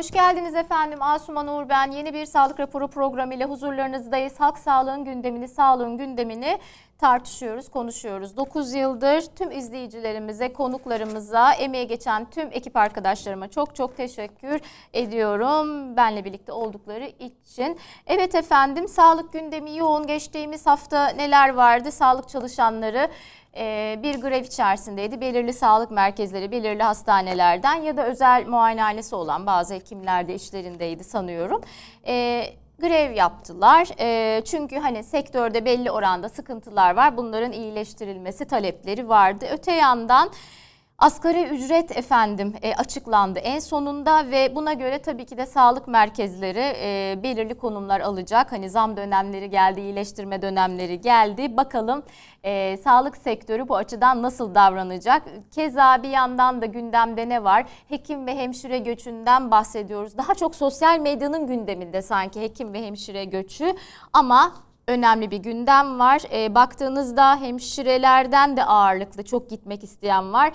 Hoş geldiniz efendim. Asuman Uğur ben. Yeni bir sağlık raporu programı ile huzurlarınızdayız. Halk sağlığın gündemini, sağlığın gündemini tartışıyoruz, konuşuyoruz. 9 yıldır tüm izleyicilerimize, konuklarımıza, emeğe geçen tüm ekip arkadaşlarıma çok çok teşekkür ediyorum. Benle birlikte oldukları için. Evet efendim, sağlık gündemi yoğun. Geçtiğimiz hafta neler vardı? Sağlık çalışanları ee, bir grev içerisindeydi. Belirli sağlık merkezleri, belirli hastanelerden ya da özel muayenehanesi olan bazı hekimler de işlerindeydi sanıyorum. Ee, grev yaptılar. Ee, çünkü hani sektörde belli oranda sıkıntılar var. Bunların iyileştirilmesi talepleri vardı. Öte yandan Asgari ücret efendim e, açıklandı en sonunda ve buna göre tabii ki de sağlık merkezleri e, belirli konumlar alacak. Hani zam dönemleri geldi, iyileştirme dönemleri geldi. Bakalım e, sağlık sektörü bu açıdan nasıl davranacak? Keza bir yandan da gündemde ne var? Hekim ve hemşire göçünden bahsediyoruz. Daha çok sosyal medyanın gündeminde sanki hekim ve hemşire göçü ama önemli bir gündem var. E, baktığınızda hemşirelerden de ağırlıklı çok gitmek isteyen var.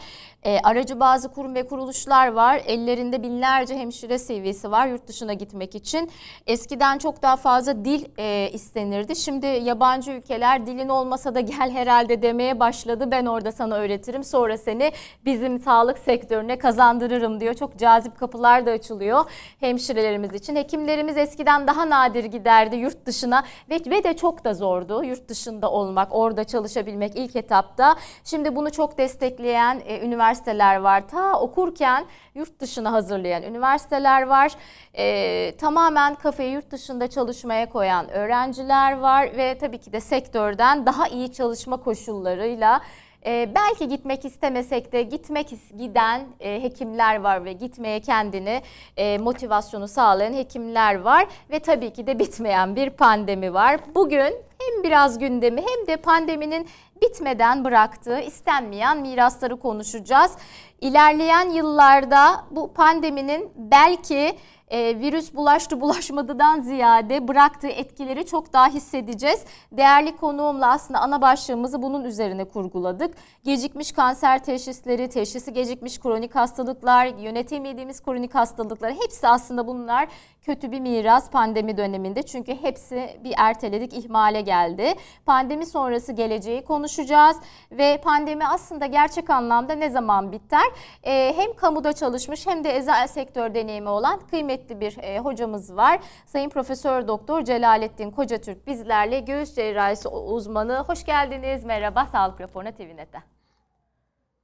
E, aracı bazı kurum ve kuruluşlar var. Ellerinde binlerce hemşire seviyesi var yurt dışına gitmek için. Eskiden çok daha fazla dil e, istenirdi. Şimdi yabancı ülkeler dilin olmasa da gel herhalde demeye başladı. Ben orada sana öğretirim. Sonra seni bizim sağlık sektörüne kazandırırım diyor. Çok cazip kapılar da açılıyor hemşirelerimiz için. Hekimlerimiz eskiden daha nadir giderdi yurt dışına ve, ve de çok da zordu yurt dışında olmak, orada çalışabilmek ilk etapta. Şimdi bunu çok destekleyen e, üniversite üniversiteler var. Ta okurken yurt dışına hazırlayan üniversiteler var. E, tamamen kafeyi yurt dışında çalışmaya koyan öğrenciler var ve tabii ki de sektörden daha iyi çalışma koşullarıyla ee, belki gitmek istemesek de gitmek giden e, hekimler var ve gitmeye kendini e, motivasyonu sağlayan hekimler var ve tabii ki de bitmeyen bir pandemi var. Bugün hem biraz gündemi hem de pandeminin bitmeden bıraktığı istenmeyen mirasları konuşacağız. İlerleyen yıllarda bu pandeminin belki e, virüs bulaştı bulaşmadıdan ziyade bıraktığı etkileri çok daha hissedeceğiz. Değerli konuğumla aslında ana başlığımızı bunun üzerine kurguladık. Gecikmiş kanser teşhisleri, teşhisi gecikmiş kronik hastalıklar, yönetemediğimiz kronik hastalıklar hepsi aslında bunlar kötü bir miras pandemi döneminde. Çünkü hepsi bir erteledik, ihmale geldi. Pandemi sonrası geleceği konuşacağız ve pandemi aslında gerçek anlamda ne zaman biter? E, hem kamuda çalışmış hem de özel sektör deneyimi olan kıymetli kıymetli bir e, hocamız var. Sayın Profesör Doktor Celalettin Kocatürk bizlerle göğüs cerrahisi uzmanı. Hoş geldiniz. Merhaba Sağlık Raporu'na TVNet'ten.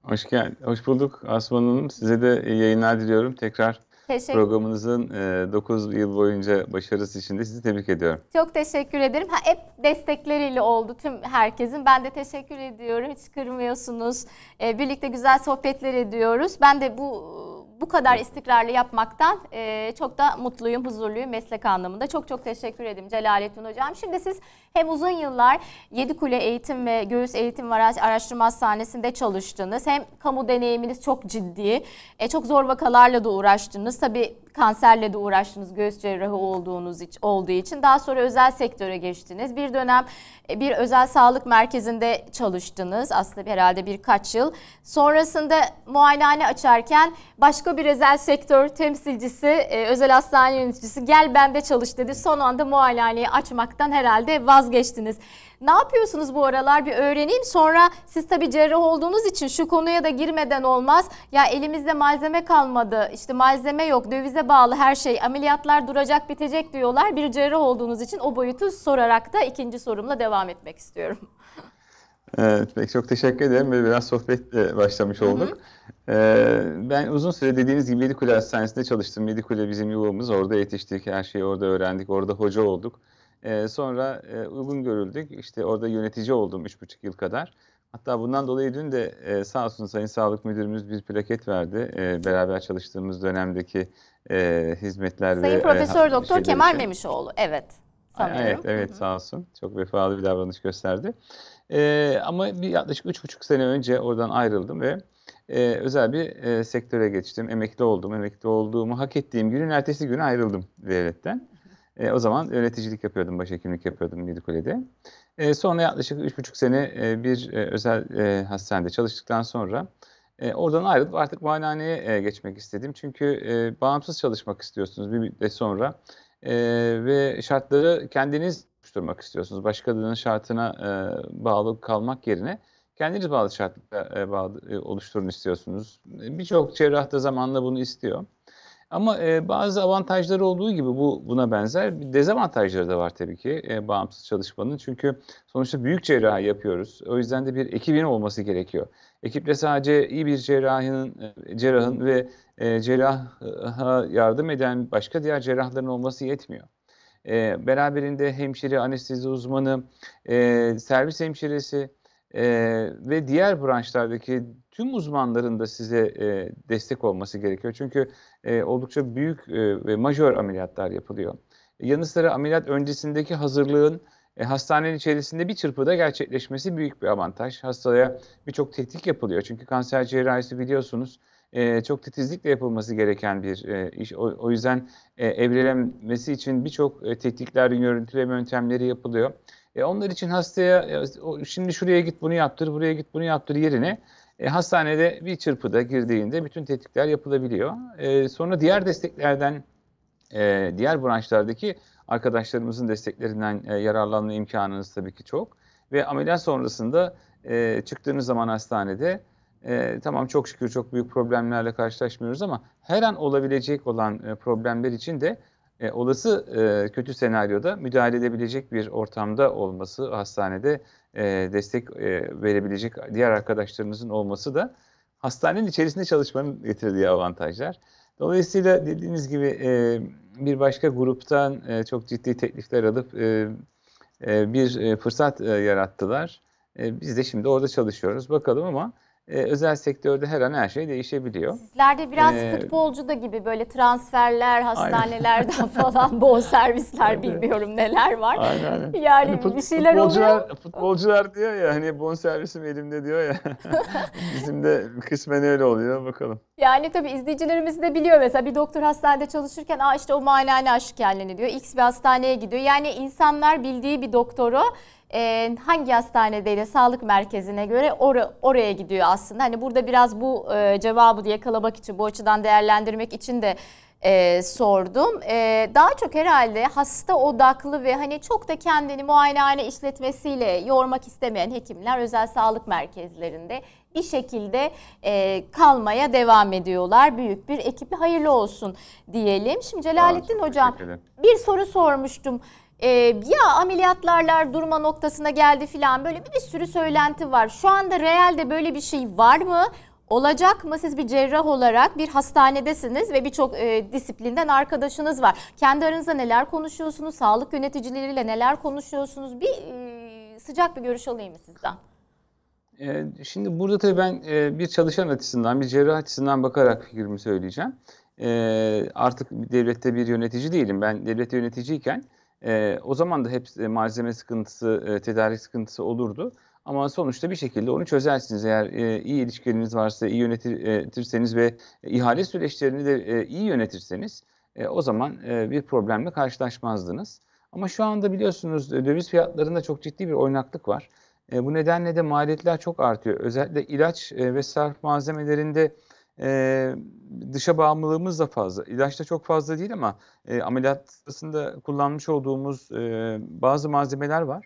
Hoş geldin. Hoş bulduk Asman Hanım. Size de yayınlar diliyorum. Tekrar Teşekkür. Programınızın 9 e, yıl boyunca başarısı için de sizi tebrik ediyorum. Çok teşekkür ederim. Ha, hep destekleriyle oldu tüm herkesin. Ben de teşekkür ediyorum. Hiç kırmıyorsunuz. E, birlikte güzel sohbetler ediyoruz. Ben de bu bu kadar istikrarlı yapmaktan e, çok da mutluyum, huzurluyum meslek anlamında. Çok çok teşekkür ederim Celalettin Hocam. Şimdi siz hem uzun yıllar Yedikule Eğitim ve Göğüs Eğitim ve Araştırma Hastanesi'nde çalıştınız. Hem kamu deneyiminiz çok ciddi, e, çok zor vakalarla da uğraştınız. Tabii kanserle de uğraştınız göğüs cerrahı olduğunuz olduğu için. Daha sonra özel sektöre geçtiniz. Bir dönem e, bir özel sağlık merkezinde çalıştınız. Aslında herhalde birkaç yıl. Sonrasında muayenehane açarken başka bir özel sektör temsilcisi, e, özel hastane yöneticisi gel bende çalış dedi. Son anda muayenehaneyi açmaktan herhalde vazgeçtiniz. Ne yapıyorsunuz bu aralar bir öğreneyim. Sonra siz tabi cerrah olduğunuz için şu konuya da girmeden olmaz. Ya elimizde malzeme kalmadı. İşte malzeme yok. Dövize bağlı her şey. Ameliyatlar duracak, bitecek diyorlar. Bir cerrah olduğunuz için o boyutu sorarak da ikinci sorumla devam etmek istiyorum. Evet, pek çok teşekkür ederim ve biraz sohbetle başlamış olduk. Hı hı. Ee, ben uzun süre dediğiniz gibi Medikule Hastanesi'nde çalıştım. Medikule bizim yuvamız, orada yetiştik, her şeyi orada öğrendik, orada hoca olduk. E, sonra e, uygun görüldük. İşte orada yönetici oldum 3,5 yıl kadar. Hatta bundan dolayı dün de e, sağ olsun Sayın Sağlık Müdürümüz bir plaket verdi. E, beraber çalıştığımız dönemdeki e, hizmetler Sayın ve... Sayın Profesör e, Doktor şey Kemal için. Memişoğlu, evet. Sanıyorum. Evet, evet Hı sağ olsun. Çok vefalı bir davranış gösterdi. E, ama bir yaklaşık üç buçuk sene önce oradan ayrıldım ve e, özel bir e, sektöre geçtim. Emekli oldum. Emekli olduğumu hak ettiğim günün ertesi günü ayrıldım devletten. E, o zaman öğreticilik yapıyordum, başhekimlik yapıyordum Yedikule'de. E, sonra yaklaşık 3,5 sene e, bir e, özel e, hastanede çalıştıktan sonra e, oradan ayrılıp artık muayenehaneye e, geçmek istedim. Çünkü e, bağımsız çalışmak istiyorsunuz bir müddet sonra e, ve şartları kendiniz oluşturmak istiyorsunuz. Başkalarının şartına e, bağlı kalmak yerine kendiniz bağlı şartlara e, bağlı, e, oluşturun istiyorsunuz. Birçok cerrah da zamanla bunu istiyor. Ama e, bazı avantajları olduğu gibi bu buna benzer bir dezavantajları da var tabii ki e, bağımsız çalışmanın. Çünkü sonuçta büyük cerrahi yapıyoruz. O yüzden de bir ekibin olması gerekiyor. Ekiple sadece iyi bir cerrahın, e, cerrahın ve e, cerraha yardım eden başka diğer cerrahların olması yetmiyor. E, beraberinde hemşire, anestezi uzmanı, e, servis hemşiresi e, ve diğer branşlardaki tüm uzmanların da size e, destek olması gerekiyor. Çünkü e, oldukça büyük e, ve majör ameliyatlar yapılıyor. Yanı sıra ameliyat öncesindeki hazırlığın e, hastanenin içerisinde bir çırpıda gerçekleşmesi büyük bir avantaj. Hastaya birçok tetkik yapılıyor. Çünkü kanser cerrahisi biliyorsunuz e, çok titizlikle yapılması gereken bir e, iş. O, o yüzden e, evrelenmesi için birçok e, tetkikler, görüntüleme yöntemleri yapılıyor. E, onlar için hastaya e, şimdi şuraya git bunu yaptır, buraya git bunu yaptır yerine e, hastanede bir çırpıda girdiğinde bütün tetikler yapılabiliyor. E, sonra diğer desteklerden, e, diğer branşlardaki arkadaşlarımızın desteklerinden e, yararlanma imkanınız tabii ki çok. Ve ameliyat sonrasında e, çıktığınız zaman hastanede e, tamam çok şükür çok büyük problemlerle karşılaşmıyoruz ama her an olabilecek olan e, problemler için de e, olası e, kötü senaryoda müdahale edebilecek bir ortamda olması hastanede e, destek e, verebilecek diğer arkadaşlarınızın olması da hastanenin içerisinde çalışmanın getirdiği avantajlar. Dolayısıyla dediğiniz gibi e, bir başka gruptan e, çok ciddi teklifler alıp e, e, bir e, fırsat e, yarattılar. E, biz de şimdi orada çalışıyoruz bakalım ama ee, özel sektörde her an her şey değişebiliyor. Sizlerde biraz ee, futbolcu da gibi böyle transferler, hastanelerden falan bol servisler evet. bilmiyorum neler var. Aynen, Yani hani fut, bir şeyler futbolcular, oluyor. Futbolcular diyor ya hani bon servisim elimde diyor ya. Bizim de kısmen öyle oluyor bakalım. Yani tabii izleyicilerimiz de biliyor mesela bir doktor hastanede çalışırken Aa işte o muayenehane aşık yerlerini diyor. X bir hastaneye gidiyor. Yani insanlar bildiği bir doktoru e, hangi hastanedeyle sağlık merkezine göre or oraya gidiyor aslında. Hani burada biraz bu e, cevabı yakalamak için bu açıdan değerlendirmek için de e, sordum. E, daha çok herhalde hasta odaklı ve hani çok da kendini muayenehane işletmesiyle yormak istemeyen hekimler özel sağlık merkezlerinde bir şekilde e, kalmaya devam ediyorlar. Büyük bir ekibi hayırlı olsun diyelim. Şimdi Celalettin Hocam bir soru sormuştum e, ya ameliyatlarlar durma noktasına geldi filan böyle bir, bir sürü söylenti var. Şu anda realde böyle bir şey var mı? olacak mı? Siz bir cerrah olarak bir hastanedesiniz ve birçok e, disiplinden arkadaşınız var. Kendi aranızda neler konuşuyorsunuz? Sağlık yöneticileriyle neler konuşuyorsunuz? Bir e, sıcak bir görüş alayım sizden. E, şimdi burada tabii ben e, bir çalışan açısından, bir cerrah açısından bakarak fikrimi söyleyeceğim. E, artık devlette bir yönetici değilim. Ben devlette yöneticiyken e, o zaman da hep e, malzeme sıkıntısı, e, tedarik sıkıntısı olurdu. Ama sonuçta bir şekilde onu çözersiniz. Eğer e, iyi ilişkileriniz varsa, iyi yönetirseniz ve ihale süreçlerini de e, iyi yönetirseniz e, o zaman e, bir problemle karşılaşmazdınız. Ama şu anda biliyorsunuz e, döviz fiyatlarında çok ciddi bir oynaklık var. E, bu nedenle de maliyetler çok artıyor. Özellikle ilaç e, ve sarf malzemelerinde e, dışa bağımlılığımız da fazla. İlaçta çok fazla değil ama e, ameliyat sırasında kullanmış olduğumuz e, bazı malzemeler var.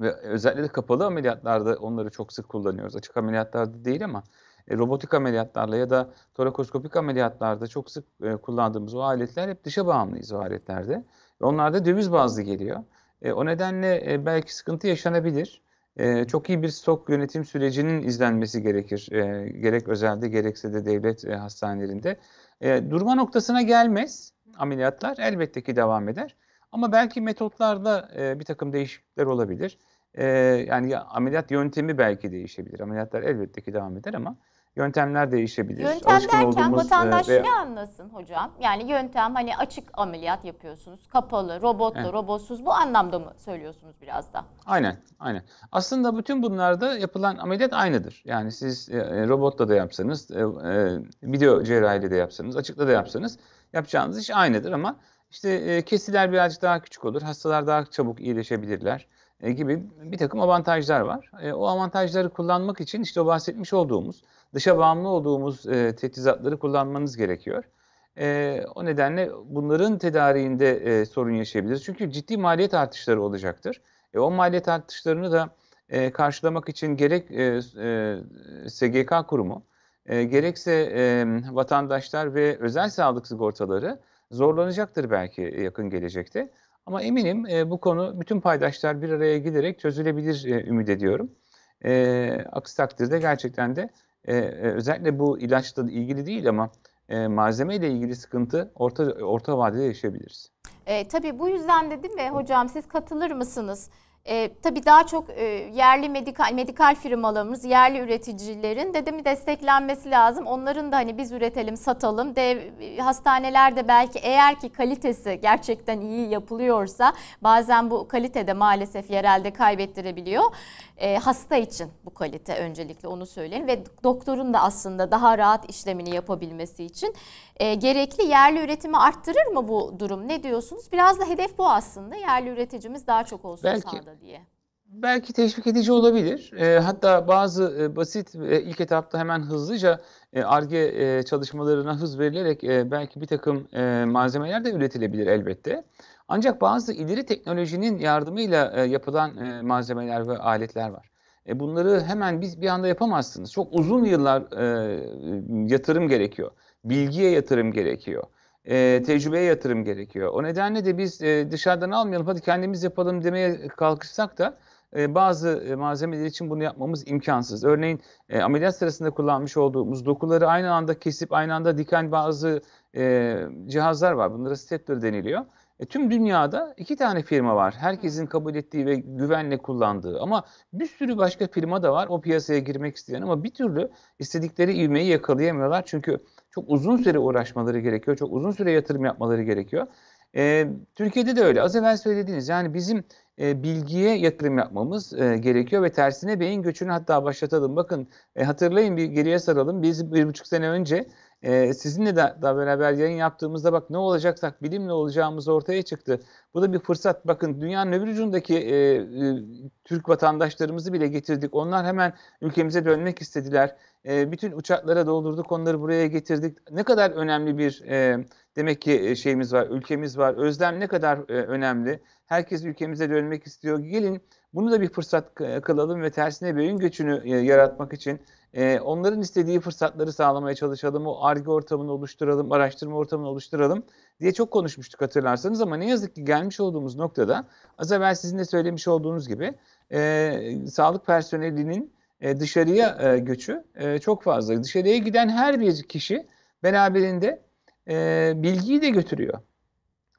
Ve özellikle kapalı ameliyatlarda onları çok sık kullanıyoruz. Açık ameliyatlarda değil ama e, robotik ameliyatlarla ya da torakoskopik ameliyatlarda çok sık e, kullandığımız o aletler hep dışa bağımlıyız o aletlerde. Onlar da döviz bazlı geliyor. E, o nedenle e, belki sıkıntı yaşanabilir. Ee, çok iyi bir stok yönetim sürecinin izlenmesi gerekir. E, gerek özelde gerekse de devlet e, hastanelerinde. E, durma noktasına gelmez ameliyatlar. Elbette ki devam eder. Ama belki metotlarda e, bir takım değişiklikler olabilir. E, yani ya, ameliyat yöntemi belki değişebilir. Ameliyatlar elbette ki devam eder ama Yöntemler değişebilir. Yöntem Alışkın derken olduğumuz, vatandaş e, veya... anlasın hocam. Yani yöntem hani açık ameliyat yapıyorsunuz. Kapalı, robotlu, evet. robotsuz bu anlamda mı söylüyorsunuz biraz da? Aynen, aynen. Aslında bütün bunlarda yapılan ameliyat aynıdır. Yani siz e, e robotla da yapsanız, e, e, video cerrahiyle de yapsanız, açıkla da yapsanız yapacağınız iş aynıdır ama işte e, kesiler birazcık daha küçük olur. Hastalar daha çabuk iyileşebilirler e, gibi bir takım avantajlar var. E, o avantajları kullanmak için işte o bahsetmiş olduğumuz dışa bağımlı olduğumuz e, teçhizatları kullanmanız gerekiyor. E, o nedenle bunların tedariğinde e, sorun yaşayabiliriz. Çünkü ciddi maliyet artışları olacaktır. E, o maliyet artışlarını da e, karşılamak için gerek e, e, SGK kurumu, e, gerekse e, vatandaşlar ve özel sağlık sigortaları zorlanacaktır belki yakın gelecekte. Ama eminim e, bu konu bütün paydaşlar bir araya giderek çözülebilir e, ümit ediyorum. E, aksi takdirde gerçekten de e, e, özellikle bu ilaçla ilgili değil ama e, malzeme ile ilgili sıkıntı orta orta vadede yaşayabiliriz. E, tabii bu yüzden dedim ve hocam siz katılır mısınız? E, tabii daha çok e, yerli medikal medikal firmalarımız, yerli üreticilerin dedemi desteklenmesi lazım. Onların da hani biz üretelim, satalım. De, e, hastanelerde belki eğer ki kalitesi gerçekten iyi yapılıyorsa bazen bu kalitede maalesef yerelde kaybettirebiliyor. E, hasta için bu kalite öncelikle onu söyleyelim ve doktorun da aslında daha rahat işlemini yapabilmesi için e, gerekli yerli üretimi arttırır mı bu durum? Ne diyorsunuz? Biraz da hedef bu aslında. Yerli üreticimiz daha çok olsun belki, sağda aslında diye. Belki teşvik edici olabilir. E, hatta bazı e, basit e, ilk etapta hemen hızlıca e, ARGE e, çalışmalarına hız verilerek e, belki bir takım e, malzemeler de üretilebilir elbette. Ancak bazı ileri teknolojinin yardımıyla e, yapılan e, malzemeler ve aletler var. E, bunları hemen biz bir anda yapamazsınız. Çok uzun yıllar e, yatırım gerekiyor. Bilgiye yatırım gerekiyor e, tecrübeye yatırım gerekiyor. O nedenle de biz e, dışarıdan almayalım hadi kendimiz yapalım demeye kalkışsak da e, bazı e, malzemeler için bunu yapmamız imkansız. Örneğin e, ameliyat sırasında kullanmış olduğumuz dokuları aynı anda kesip aynı anda diken bazı e, cihazlar var. Bunlara stapler deniliyor. E, tüm dünyada iki tane firma var. Herkesin kabul ettiği ve güvenle kullandığı. Ama bir sürü başka firma da var o piyasaya girmek isteyen ama bir türlü istedikleri ivmeyi yakalayamıyorlar. Çünkü çok uzun süre uğraşmaları gerekiyor. Çok uzun süre yatırım yapmaları gerekiyor. E, Türkiye'de de öyle. Az evvel söylediğiniz yani bizim e, bilgiye yatırım yapmamız e, gerekiyor ve tersine beyin göçünü hatta başlatalım. Bakın e, hatırlayın bir geriye saralım. Biz bir buçuk sene önce e, sizinle de daha beraber yayın yaptığımızda bak ne olacaksak bilimle olacağımız ortaya çıktı. Bu da bir fırsat. Bakın dünyanın öbür ucundaki e, e, Türk vatandaşlarımızı bile getirdik. Onlar hemen ülkemize dönmek istediler. E, bütün uçaklara doldurduk onları buraya getirdik. Ne kadar önemli bir e, Demek ki e, şeyimiz var, ülkemiz var. Özlem ne kadar e, önemli. Herkes ülkemize dönmek istiyor. Gelin bunu da bir fırsat kılalım ve tersine bir göçünü e, yaratmak için onların istediği fırsatları sağlamaya çalışalım. O arge ortamını oluşturalım, araştırma ortamını oluşturalım diye çok konuşmuştuk hatırlarsanız ama ne yazık ki gelmiş olduğumuz noktada az evvel sizin de söylemiş olduğunuz gibi e, sağlık personelinin e, dışarıya e, göçü e, çok fazla. Dışarıya giden her bir kişi beraberinde e, bilgiyi de götürüyor.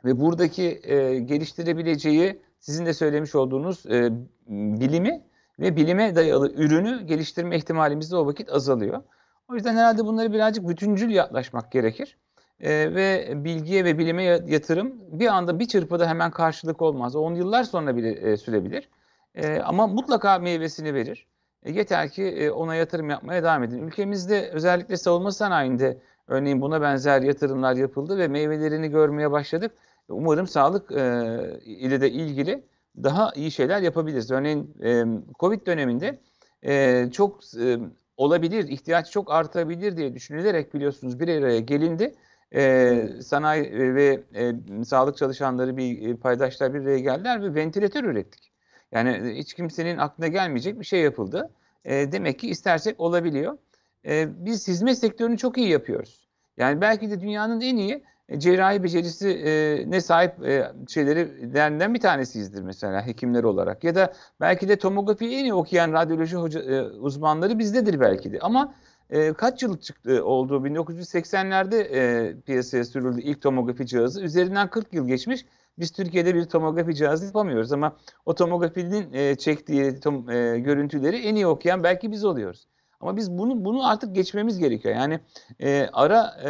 Ve buradaki e, geliştirebileceği sizin de söylemiş olduğunuz e, bilimi ve bilime dayalı ürünü geliştirme ihtimalimiz de o vakit azalıyor. O yüzden herhalde bunları birazcık bütüncül yaklaşmak gerekir. E, ve bilgiye ve bilime yatırım bir anda bir çırpıda hemen karşılık olmaz. 10 yıllar sonra bile e, sürebilir. E, ama mutlaka meyvesini verir. E, yeter ki e, ona yatırım yapmaya devam edin. Ülkemizde özellikle savunma sanayinde Örneğin buna benzer yatırımlar yapıldı ve meyvelerini görmeye başladık. Umarım sağlık e, ile de ilgili daha iyi şeyler yapabiliriz. Örneğin e, Covid döneminde e, çok e, olabilir, ihtiyaç çok artabilir diye düşünülerek biliyorsunuz bir araya gelindi. E, sanayi e, ve e, sağlık çalışanları bir e, paydaşlar bir araya geldiler ve ventilatör ürettik. Yani e, hiç kimsenin aklına gelmeyecek bir şey yapıldı. E, demek ki istersek olabiliyor e, biz hizmet sektörünü çok iyi yapıyoruz. Yani belki de dünyanın en iyi e, cerrahi becerisi e, ne sahip e, şeyleri derinden bir tanesiyizdir mesela hekimler olarak. Ya da belki de tomografiyi en iyi okuyan radyoloji hoca, e, uzmanları bizdedir belki de. Ama e, kaç yıl çıktı olduğu 1980'lerde e, piyasaya sürüldü ilk tomografi cihazı. Üzerinden 40 yıl geçmiş. Biz Türkiye'de bir tomografi cihazı yapamıyoruz ama o tomografinin e, çektiği tom, e, görüntüleri en iyi okuyan belki biz oluyoruz. Ama biz bunu bunu artık geçmemiz gerekiyor. Yani e, ara e, e,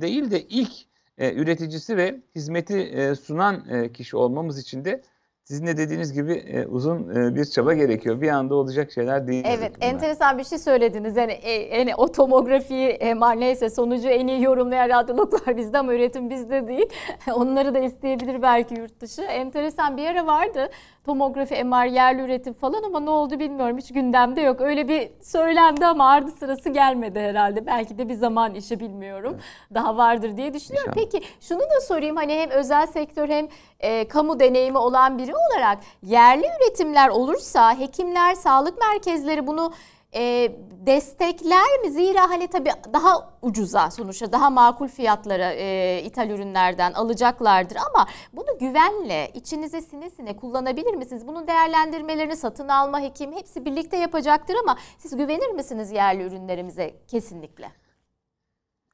değil de ilk e, üreticisi ve hizmeti e, sunan e, kişi olmamız için de sizin de dediğiniz gibi e, uzun e, bir çaba gerekiyor. Bir anda olacak şeyler değil. Evet, bunlar. enteresan bir şey söylediniz. Yani e, yani e, o tomografiyi e, neyse sonucu en iyi yorumlayan radyologlar bizde ama üretim bizde değil. Onları da isteyebilir belki yurt dışı. Enteresan bir yere vardı tomografi, MR, yerli üretim falan ama ne oldu bilmiyorum. Hiç gündemde yok. Öyle bir söylendi ama ardı sırası gelmedi herhalde. Belki de bir zaman işi bilmiyorum. Evet. Daha vardır diye düşünüyorum. İnşallah. Peki şunu da sorayım. Hani hem özel sektör hem e, kamu deneyimi olan biri olarak yerli üretimler olursa hekimler, sağlık merkezleri bunu e, destekler mi? Zira hani tabii daha ucuza sonuçta daha makul fiyatlara e, ithal ürünlerden alacaklardır ama bunu güvenle içinize sine sine kullanabilir misiniz? Bunun değerlendirmelerini satın alma, hekim hepsi birlikte yapacaktır ama siz güvenir misiniz yerli ürünlerimize kesinlikle?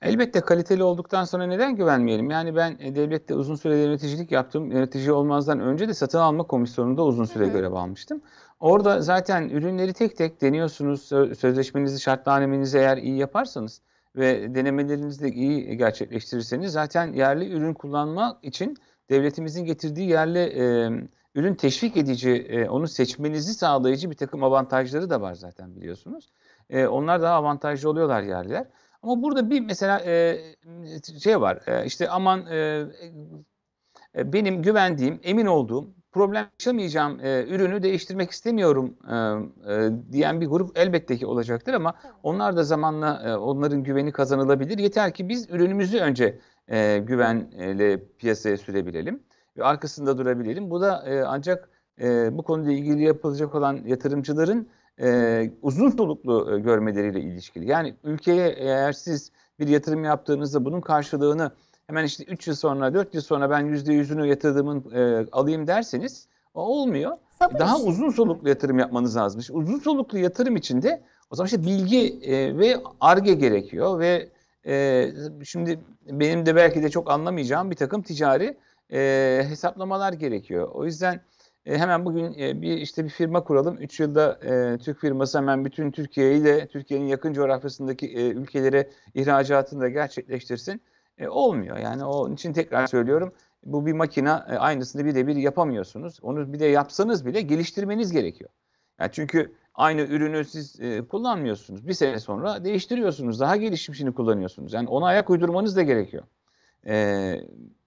Elbette kaliteli olduktan sonra neden güvenmeyelim? Yani ben e, devlette uzun süre yöneticilik yaptım. Yönetici olmazdan önce de satın alma komisyonunda uzun süre Hı-hı. görev almıştım. Orada zaten ürünleri tek tek deniyorsunuz. Sözleşmenizi, şartnamenizi eğer iyi yaparsanız ve denemelerinizi de iyi gerçekleştirirseniz zaten yerli ürün kullanmak için devletimizin getirdiği yerli e, ürün teşvik edici, e, onu seçmenizi sağlayıcı bir takım avantajları da var zaten biliyorsunuz. E, onlar daha avantajlı oluyorlar yerliler. Ama burada bir mesela e, şey var. E, işte aman e, benim güvendiğim, emin olduğum problem yaşamayacağım, e, ürünü değiştirmek istemiyorum e, e, diyen bir grup elbette ki olacaktır ama onlar da zamanla e, onların güveni kazanılabilir. Yeter ki biz ürünümüzü önce e, güvenle piyasaya sürebilelim ve arkasında durabilelim. Bu da e, ancak e, bu konuyla ilgili yapılacak olan yatırımcıların e, uzun soluklu e, görmeleriyle ilişkili. Yani ülkeye eğer siz bir yatırım yaptığınızda bunun karşılığını hemen işte 3 yıl sonra 4 yıl sonra ben %100'ünü yatırdığımın e, alayım derseniz o olmuyor. Sabır Daha işte. uzun soluklu yatırım yapmanız lazım. İşte uzun soluklu yatırım içinde o zaman işte bilgi e, ve arge gerekiyor ve e, şimdi benim de belki de çok anlamayacağım bir takım ticari e, hesaplamalar gerekiyor. O yüzden e, hemen bugün e, bir işte bir firma kuralım. 3 yılda e, Türk firması hemen bütün Türkiye'yi de Türkiye'nin yakın coğrafyasındaki e, ülkelere ihracatını da gerçekleştirsin e, olmuyor. Yani onun için tekrar söylüyorum bu bir makina e, aynısını bir de bir yapamıyorsunuz. Onu bir de yapsanız bile geliştirmeniz gerekiyor. Yani çünkü aynı ürünü siz e, kullanmıyorsunuz. Bir sene sonra değiştiriyorsunuz. Daha gelişmişini kullanıyorsunuz. Yani ona ayak uydurmanız da gerekiyor. E,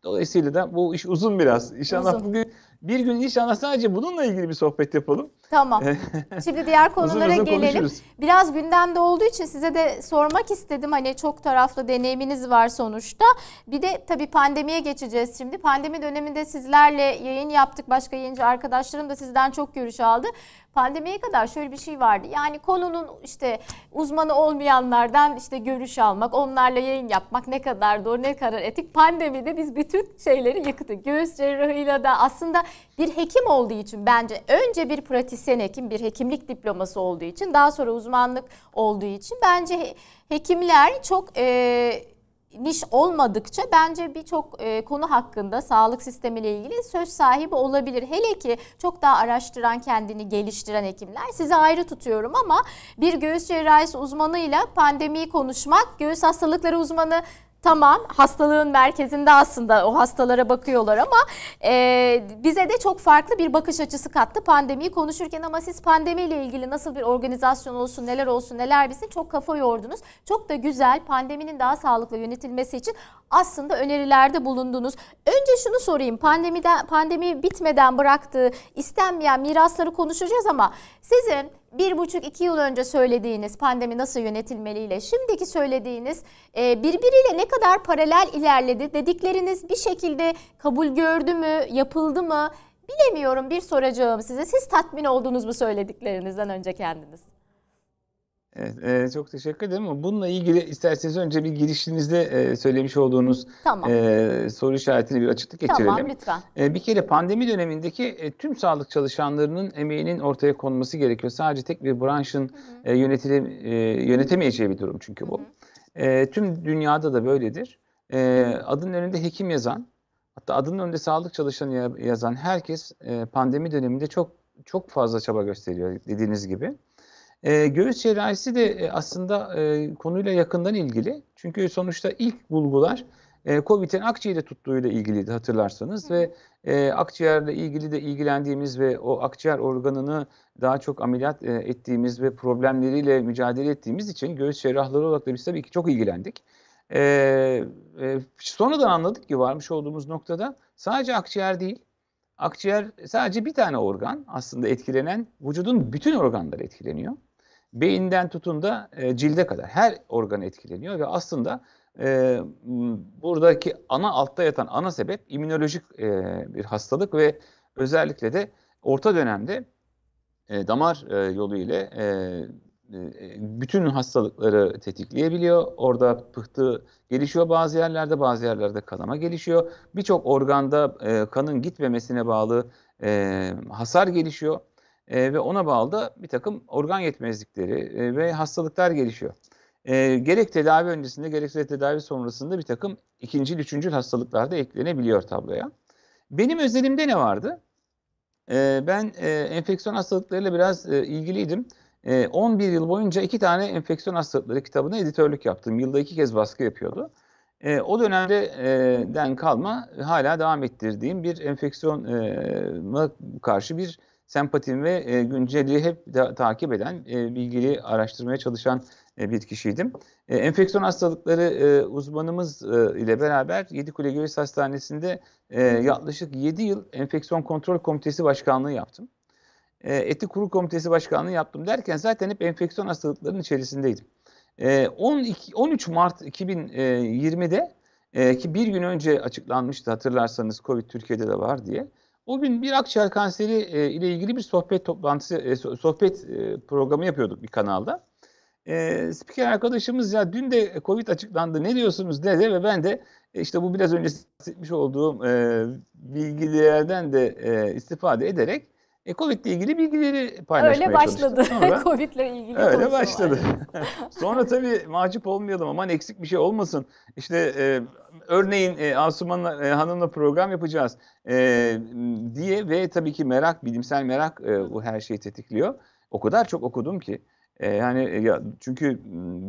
dolayısıyla da bu iş uzun biraz. İnşallah uzun. bugün bir gün inşallah sadece bununla ilgili bir sohbet yapalım. Tamam. Şimdi diğer konulara uzun uzun gelelim. Konuşuruz. Biraz gündemde olduğu için size de sormak istedim. Hani çok taraflı deneyiminiz var sonuçta. Bir de tabii pandemiye geçeceğiz şimdi. Pandemi döneminde sizlerle yayın yaptık. Başka yayıncı arkadaşlarım da sizden çok görüş aldı pandemiye kadar şöyle bir şey vardı. Yani konunun işte uzmanı olmayanlardan işte görüş almak, onlarla yayın yapmak ne kadar doğru, ne kadar etik. Pandemide biz bütün şeyleri yıktık. Göğüs cerrahıyla da aslında bir hekim olduğu için bence önce bir pratisyen hekim, bir hekimlik diploması olduğu için daha sonra uzmanlık olduğu için bence hekimler çok e, niş olmadıkça bence birçok e, konu hakkında sağlık sistemiyle ilgili söz sahibi olabilir. Hele ki çok daha araştıran kendini geliştiren hekimler. Sizi ayrı tutuyorum ama bir göğüs cerrahisi uzmanıyla pandemiyi konuşmak, göğüs hastalıkları uzmanı tamam hastalığın merkezinde aslında o hastalara bakıyorlar ama e, bize de çok farklı bir bakış açısı kattı pandemiyi konuşurken ama siz pandemiyle ilgili nasıl bir organizasyon olsun neler olsun neler bilsin çok kafa yordunuz. Çok da güzel pandeminin daha sağlıklı yönetilmesi için aslında önerilerde bulundunuz. Önce şunu sorayım pandemiden pandemi bitmeden bıraktığı istenmeyen mirasları konuşacağız ama sizin bir buçuk iki yıl önce söylediğiniz pandemi nasıl yönetilmeliyle şimdiki söylediğiniz e, birbiriyle ne kadar paralel ilerledi dedikleriniz bir şekilde kabul gördü mü yapıldı mı bilemiyorum bir soracağım size siz tatmin oldunuz mu söylediklerinizden önce kendiniz? Evet, e, çok teşekkür ederim ama bununla ilgili isterseniz önce bir girişinizde e, söylemiş olduğunuz tamam. e, soru işaretini bir açıklık geçirelim. Tamam lütfen. E, bir kere pandemi dönemindeki e, tüm sağlık çalışanlarının emeğinin ortaya konması gerekiyor. Sadece tek bir branşın e, yönetilim, e, yönetemeyeceği bir durum çünkü bu. e, tüm dünyada da böyledir. E, adının önünde hekim yazan hatta adının önünde sağlık çalışanı yazan herkes e, pandemi döneminde çok çok fazla çaba gösteriyor dediğiniz gibi. E, göğüs cerrahisi de e, aslında e, konuyla yakından ilgili. Çünkü sonuçta ilk bulgular e, COVID'in akciğeri tuttuğuyla ilgiliydi hatırlarsanız Hı. ve e, akciğerle ilgili de ilgilendiğimiz ve o akciğer organını daha çok ameliyat e, ettiğimiz ve problemleriyle mücadele ettiğimiz için göğüs cerrahları olarak da biz tabii ki çok ilgilendik. E, e, sonradan anladık ki varmış olduğumuz noktada sadece akciğer değil, akciğer sadece bir tane organ aslında etkilenen vücudun bütün organları etkileniyor beyinden tutun da e, cilde kadar her organ etkileniyor ve aslında e, buradaki ana altta yatan ana sebep immünolojik e, bir hastalık ve özellikle de orta dönemde e, damar e, yolu ile e, e, e, bütün hastalıkları tetikleyebiliyor. Orada pıhtı gelişiyor bazı yerlerde, bazı yerlerde kanama gelişiyor. Birçok organda e, kanın gitmemesine bağlı e, hasar gelişiyor e, ve ona bağlı da bir takım organ yetmezlikleri e, ve hastalıklar gelişiyor. E, gerek tedavi öncesinde gerekse tedavi sonrasında bir takım ikinci, üçüncü hastalıklar da eklenebiliyor tabloya. Benim özelimde ne vardı? E, ben e, enfeksiyon hastalıklarıyla biraz e, ilgiliydim. E, 11 yıl boyunca iki tane enfeksiyon hastalıkları kitabına editörlük yaptım. Yılda iki kez baskı yapıyordu. E, o dönemden kalma hala devam ettirdiğim bir enfeksiyona e, karşı bir sempatim ve e, günceli hep de, takip eden, e, bilgili araştırmaya çalışan e, bir kişiydim. E, enfeksiyon hastalıkları e, uzmanımız e, ile beraber Yedikule Göğüs Hastanesi'nde e, yaklaşık 7 yıl Enfeksiyon Kontrol Komitesi Başkanlığı yaptım. E, Etik Kurul Komitesi Başkanlığı yaptım derken zaten hep enfeksiyon hastalıklarının içerisindeydim. E, 12, 13 Mart 2020'de e, e, ki bir gün önce açıklanmıştı hatırlarsanız COVID Türkiye'de de var diye. O gün bir akciğer kanseri e, ile ilgili bir sohbet toplantısı, e, sohbet e, programı yapıyorduk bir kanalda. E, spiker arkadaşımız ya dün de Covid açıklandı ne diyorsunuz dedi ve ben de e, işte bu biraz önce bahsetmiş olduğum e, bilgilerden de e, istifade ederek e, Covid ile ilgili bilgileri paylaşmaya öyle başladı. Covid ile ilgili Öyle başladı. Sonra tabii mahcup olmayalım aman eksik bir şey olmasın. İşte e, örneğin e, Asuman e, Hanım'la program yapacağız e, diye ve tabii ki merak, bilimsel merak e, bu her şeyi tetikliyor. O kadar çok okudum ki. E, yani e, ya, çünkü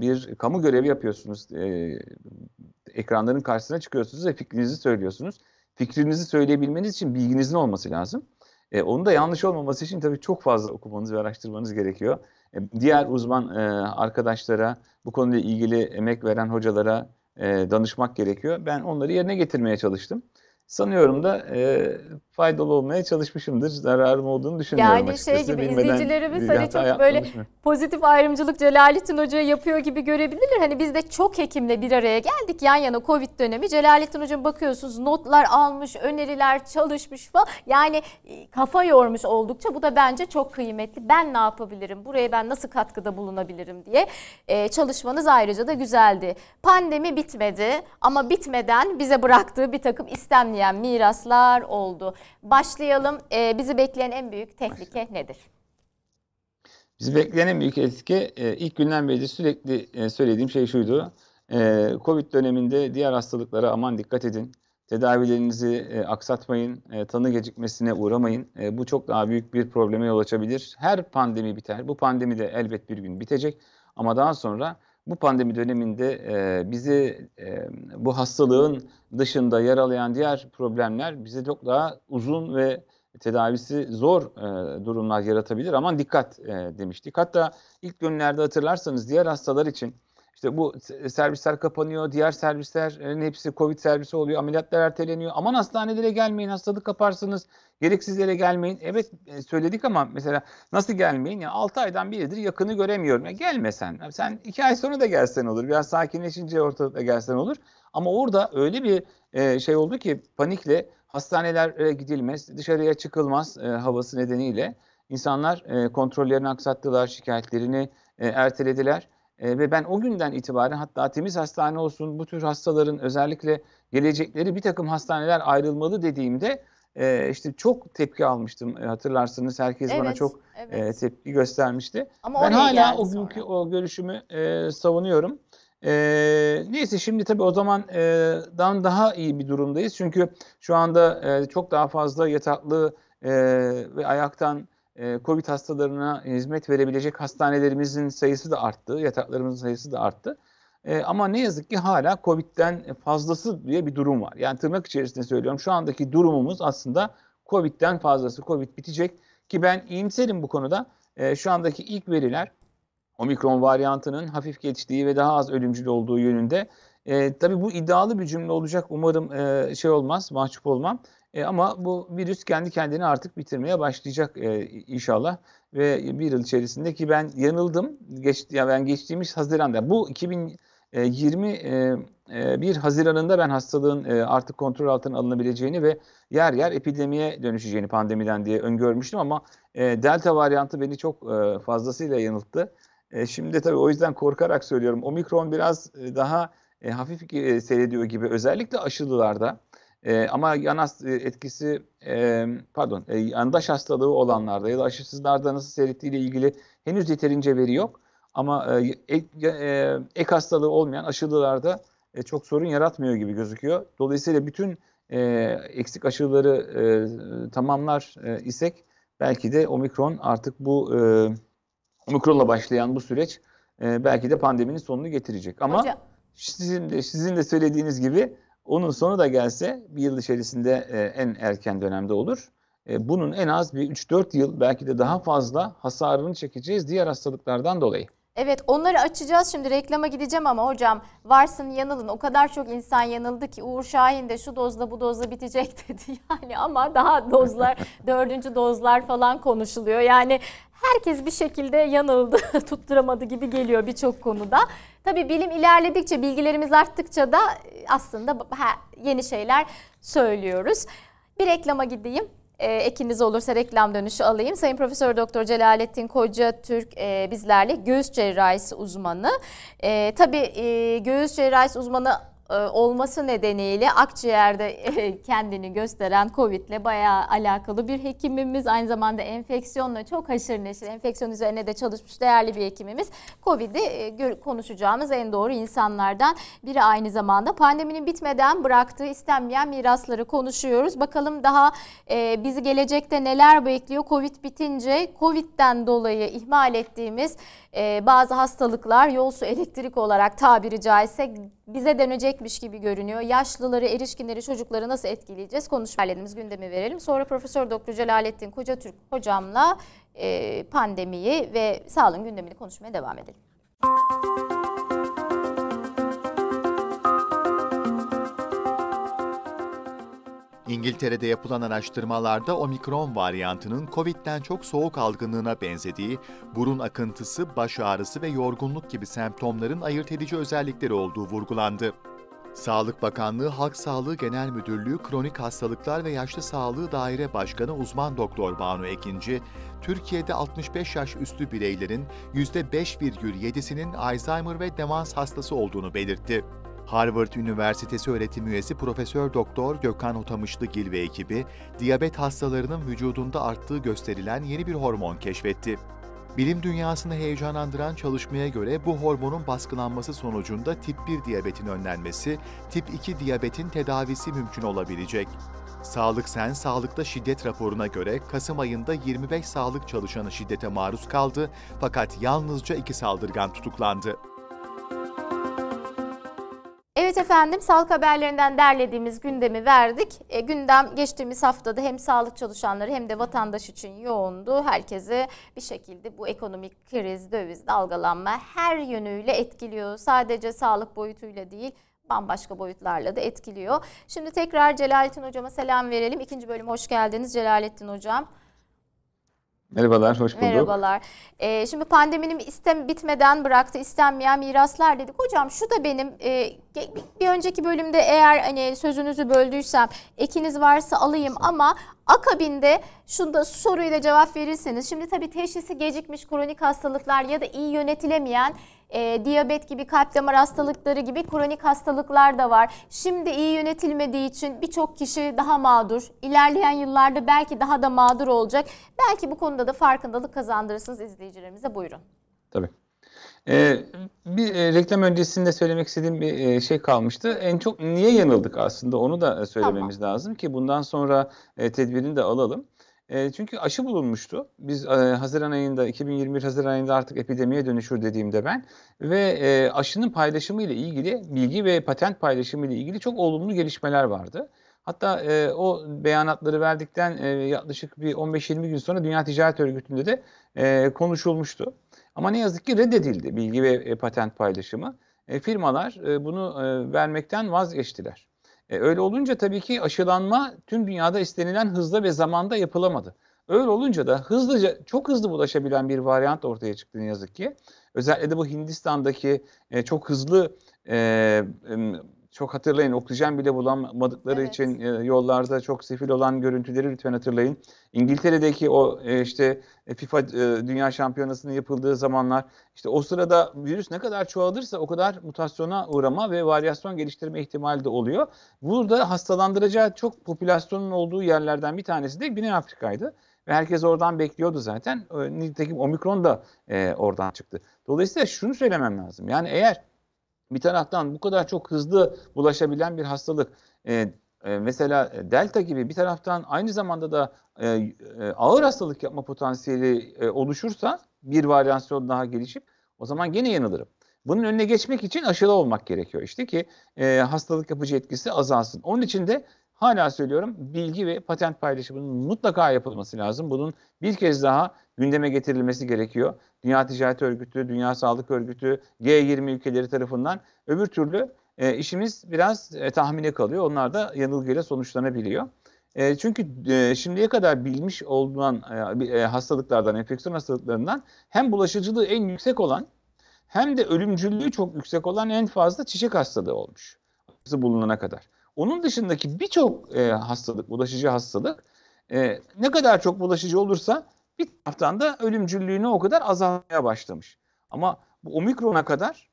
bir kamu görevi yapıyorsunuz. E, ekranların karşısına çıkıyorsunuz ve fikrinizi söylüyorsunuz. Fikrinizi söyleyebilmeniz için bilginizin olması lazım. E, onun da yanlış olmaması için tabii çok fazla okumanız ve araştırmanız gerekiyor. E, diğer uzman e, arkadaşlara, bu konuyla ilgili emek veren hocalara e, danışmak gerekiyor. Ben onları yerine getirmeye çalıştım sanıyorum da e, faydalı olmaya çalışmışımdır. Zararım olduğunu düşünmüyorum yani şey açıkçası. şey gibi Bilmeden izleyicilerimiz hani çok böyle pozitif ayrımcılık Celalettin Hoca yapıyor gibi görebilirler. Hani biz de çok hekimle bir araya geldik yan yana Covid dönemi. Celalettin Hoca'nın bakıyorsunuz notlar almış, öneriler çalışmış falan. Yani e, kafa yormuş oldukça bu da bence çok kıymetli. Ben ne yapabilirim? Buraya ben nasıl katkıda bulunabilirim diye ee, çalışmanız ayrıca da güzeldi. Pandemi bitmedi ama bitmeden bize bıraktığı bir takım istemli verilmeyen miraslar oldu. Başlayalım. E, bizi bekleyen en büyük tehlike Başlayalım. nedir? Bizi bekleyen en büyük tehlike e, ilk günden beri sürekli e, söylediğim şey şuydu. E, Covid döneminde diğer hastalıklara aman dikkat edin. Tedavilerinizi aksatmayın, tanı gecikmesine uğramayın. bu çok daha büyük bir probleme yol açabilir. Her pandemi biter. Bu pandemi de elbet bir gün bitecek. Ama daha sonra bu pandemi döneminde e, bizi e, bu hastalığın dışında yaralayan diğer problemler bize çok daha uzun ve tedavisi zor e, durumlar yaratabilir. Ama dikkat e, demiştik. Hatta ilk günlerde hatırlarsanız diğer hastalar için işte bu servisler kapanıyor, diğer servislerin hepsi Covid servisi oluyor, ameliyatlar erteleniyor. Aman hastanelere gelmeyin, hastalık kaparsınız, gereksiz yere gelmeyin. Evet e, söyledik ama mesela nasıl gelmeyin? Ya yani 6 aydan biridir yakını göremiyorum. Ya yani gelmesen, sen 2 ay sonra da gelsen olur, biraz sakinleşince ortada gelsen olur. Ama orada öyle bir e, şey oldu ki panikle hastanelere gidilmez, dışarıya çıkılmaz e, havası nedeniyle. insanlar kontrollerini aksattılar, şikayetlerini ertelediler. E, ve ben o günden itibaren hatta temiz hastane olsun bu tür hastaların özellikle gelecekleri bir takım hastaneler ayrılmalı dediğimde e, işte çok tepki almıştım e, hatırlarsınız. Herkes evet, bana çok e, evet. e, tepki göstermişti. Ama ben hala o günkü sonra. o görüşümü e, savunuyorum. E, neyse şimdi tabii o zamandan e, daha iyi bir durumdayız. Çünkü şu anda e, çok daha fazla yataklı e, ve ayaktan e, COVID hastalarına hizmet verebilecek hastanelerimizin sayısı da arttı, yataklarımızın sayısı da arttı. E, ama ne yazık ki hala COVID'den fazlası diye bir durum var. Yani tırnak içerisinde söylüyorum şu andaki durumumuz aslında COVID'den fazlası. COVID bitecek ki ben iyimserim bu konuda. E, şu andaki ilk veriler omikron varyantının hafif geçtiği ve daha az ölümcül olduğu yönünde. E, tabii bu iddialı bir cümle olacak. Umarım e, şey olmaz, mahcup olmam. E, ama bu virüs kendi kendini artık bitirmeye başlayacak e, inşallah ve bir yıl içerisinde ki ben yanıldım. Geç, ya ben geçtiğimiz Haziran'da bu 2020 e, e, e, Haziran'ında ben hastalığın e, artık kontrol altına alınabileceğini ve yer yer epidemiye dönüşeceğini pandemiden diye öngörmüştüm ama e, delta varyantı beni çok fazlasıyla yanılttı. şimdi tabii o yüzden korkarak söylüyorum. Omikron biraz daha hafif seyrediyor gibi özellikle aşılılarda. E, ama yan e, etkisi e, pardon e, yandaş hastalığı olanlarda ya da aşısızlarda nasıl seyrettiğiyle ilgili henüz yeterince veri yok. Ama e, ek, e, ek hastalığı olmayan aşılılarda e, çok sorun yaratmıyor gibi gözüküyor. Dolayısıyla bütün e, eksik aşıları e, tamamlar e, isek belki de omikron artık bu e, omikronla başlayan bu süreç e, belki de pandeminin sonunu getirecek. Ama Hoca... sizin de, sizin de söylediğiniz gibi onun sonu da gelse bir yıl içerisinde e, en erken dönemde olur. E, bunun en az bir 3-4 yıl belki de daha fazla hasarını çekeceğiz diğer hastalıklardan dolayı. Evet onları açacağız şimdi reklama gideceğim ama hocam varsın yanılın o kadar çok insan yanıldı ki Uğur Şahin de şu dozla bu dozla bitecek dedi yani ama daha dozlar dördüncü dozlar falan konuşuluyor yani herkes bir şekilde yanıldı tutturamadı gibi geliyor birçok konuda. Tabii bilim ilerledikçe, bilgilerimiz arttıkça da e, aslında yeni şeyler söylüyoruz. Bir reklama gideyim. E, ekiniz olursa reklam dönüşü alayım. Sayın Profesör Doktor Celalettin Koca Türk e, bizlerle göğüs cerrahisi uzmanı. E, tabii e, göğüs cerrahisi uzmanı e, olması nedeniyle akciğerde e, kendini gösteren COVID'le bayağı alakalı bir hekimimiz. Aynı zamanda enfeksiyonla çok haşır neşir, enfeksiyon üzerine de çalışmış değerli bir hekimimiz. COVID'i e, konuşacağımız en doğru insanlardan biri aynı zamanda. Pandeminin bitmeden bıraktığı istenmeyen mirasları konuşuyoruz. Bakalım daha bizi gelecekte neler bekliyor? COVID bitince, COVID'den dolayı ihmal ettiğimiz e, bazı hastalıklar yol su elektrik olarak tabiri caizse bize dönecekmiş gibi görünüyor. Yaşlıları, erişkinleri, çocukları nasıl etkileyeceğiz? Konuşmalarımız gündemi verelim. Sonra Profesör Doktor Celalettin Kocatürk hocamla e, pandemiyi ve sağlığın gündemini konuşmaya devam edelim. Müzik İngiltere'de yapılan araştırmalarda omikron varyantının COVID'den çok soğuk algınlığına benzediği, burun akıntısı, baş ağrısı ve yorgunluk gibi semptomların ayırt edici özellikleri olduğu vurgulandı. Sağlık Bakanlığı Halk Sağlığı Genel Müdürlüğü Kronik Hastalıklar ve Yaşlı Sağlığı Daire Başkanı Uzman Doktor Banu Ekinci, Türkiye'de 65 yaş üstü bireylerin %5,7'sinin Alzheimer ve demans hastası olduğunu belirtti. Harvard Üniversitesi öğretim üyesi Profesör Doktor Gökhan Otamışlıgil ve ekibi, diyabet hastalarının vücudunda arttığı gösterilen yeni bir hormon keşfetti. Bilim dünyasını heyecanlandıran çalışmaya göre bu hormonun baskılanması sonucunda tip 1 diyabetin önlenmesi, tip 2 diyabetin tedavisi mümkün olabilecek. Sağlık Sen Sağlıkta Şiddet raporuna göre Kasım ayında 25 sağlık çalışanı şiddete maruz kaldı fakat yalnızca 2 saldırgan tutuklandı. Evet efendim sağlık haberlerinden derlediğimiz gündemi verdik. E, gündem geçtiğimiz haftada hem sağlık çalışanları hem de vatandaş için yoğundu. Herkese bir şekilde bu ekonomik kriz, döviz dalgalanma her yönüyle etkiliyor. Sadece sağlık boyutuyla değil bambaşka boyutlarla da etkiliyor. Şimdi tekrar Celalettin Hocama selam verelim. İkinci bölüm hoş geldiniz Celalettin Hocam. Merhabalar, hoş bulduk. Merhabalar. Ee, şimdi pandeminin istem bitmeden bıraktı istenmeyen miraslar dedik. Hocam şu da benim e, bir önceki bölümde eğer hani sözünüzü böldüysem ekiniz varsa alayım ama Akabinde şunu da soruyla cevap verirseniz. Şimdi tabii teşhisi gecikmiş kronik hastalıklar ya da iyi yönetilemeyen e, diyabet gibi kalp damar hastalıkları gibi kronik hastalıklar da var. Şimdi iyi yönetilmediği için birçok kişi daha mağdur. İlerleyen yıllarda belki daha da mağdur olacak. Belki bu konuda da farkındalık kazandırırsınız izleyicilerimize. Buyurun. Tabii. Ee, bir e, reklam öncesinde söylemek istediğim bir e, şey kalmıştı. En çok niye yanıldık aslında onu da e, söylememiz tamam. lazım ki bundan sonra e, tedbirini de alalım. E, çünkü aşı bulunmuştu. Biz e, Haziran ayında 2021 Haziran ayında artık epidemiye dönüşür dediğimde ben ve e, aşının paylaşımı ile ilgili bilgi ve patent paylaşımı ile ilgili çok olumlu gelişmeler vardı. Hatta e, o beyanatları verdikten e, yaklaşık bir 15-20 gün sonra Dünya Ticaret Örgütü'nde de e, konuşulmuştu. Ama ne yazık ki reddedildi bilgi ve e, patent paylaşımı. E, firmalar e, bunu e, vermekten vazgeçtiler. E, öyle olunca tabii ki aşılanma tüm dünyada istenilen hızda ve zamanda yapılamadı. Öyle olunca da hızlıca, çok hızlı bulaşabilen bir varyant ortaya çıktı ne yazık ki. Özellikle de bu Hindistan'daki e, çok hızlı e, çok hatırlayın oksijen bile bulamadıkları evet. için e, yollarda çok sefil olan görüntüleri lütfen hatırlayın. İngiltere'deki o e, işte e, FIFA e, Dünya Şampiyonası'nın yapıldığı zamanlar işte o sırada virüs ne kadar çoğalırsa o kadar mutasyona uğrama ve varyasyon geliştirme ihtimali de oluyor. Burada hastalandıracağı çok popülasyonun olduğu yerlerden bir tanesi de Güney Afrika'ydı. Ve herkes oradan bekliyordu zaten. Nitekim omikron da e, oradan çıktı. Dolayısıyla şunu söylemem lazım. Yani eğer bir taraftan bu kadar çok hızlı bulaşabilen bir hastalık e, e, mesela delta gibi bir taraftan aynı zamanda da e, e, ağır hastalık yapma potansiyeli e, oluşursa bir varyasyon daha gelişip o zaman gene yanılırım. Bunun önüne geçmek için aşılı olmak gerekiyor işte ki e, hastalık yapıcı etkisi azalsın. Onun için de hala söylüyorum bilgi ve patent paylaşımının mutlaka yapılması lazım. Bunun bir kez daha gündeme getirilmesi gerekiyor. Dünya Ticaret Örgütü, Dünya Sağlık Örgütü, G20 ülkeleri tarafından öbür türlü e, işimiz biraz e, tahmine kalıyor. Onlar da yanılgıyla sonuçlanabiliyor. E, çünkü e, şimdiye kadar bilmiş olan e, e, hastalıklardan, enfeksiyon hastalıklarından hem bulaşıcılığı en yüksek olan hem de ölümcüllüğü çok yüksek olan en fazla çiçek hastalığı olmuş. Bulunana kadar. Onun dışındaki birçok e, hastalık, bulaşıcı hastalık e, ne kadar çok bulaşıcı olursa bir taraftan da ölümcüllüğünü o kadar azalmaya başlamış. Ama bu omikrona kadar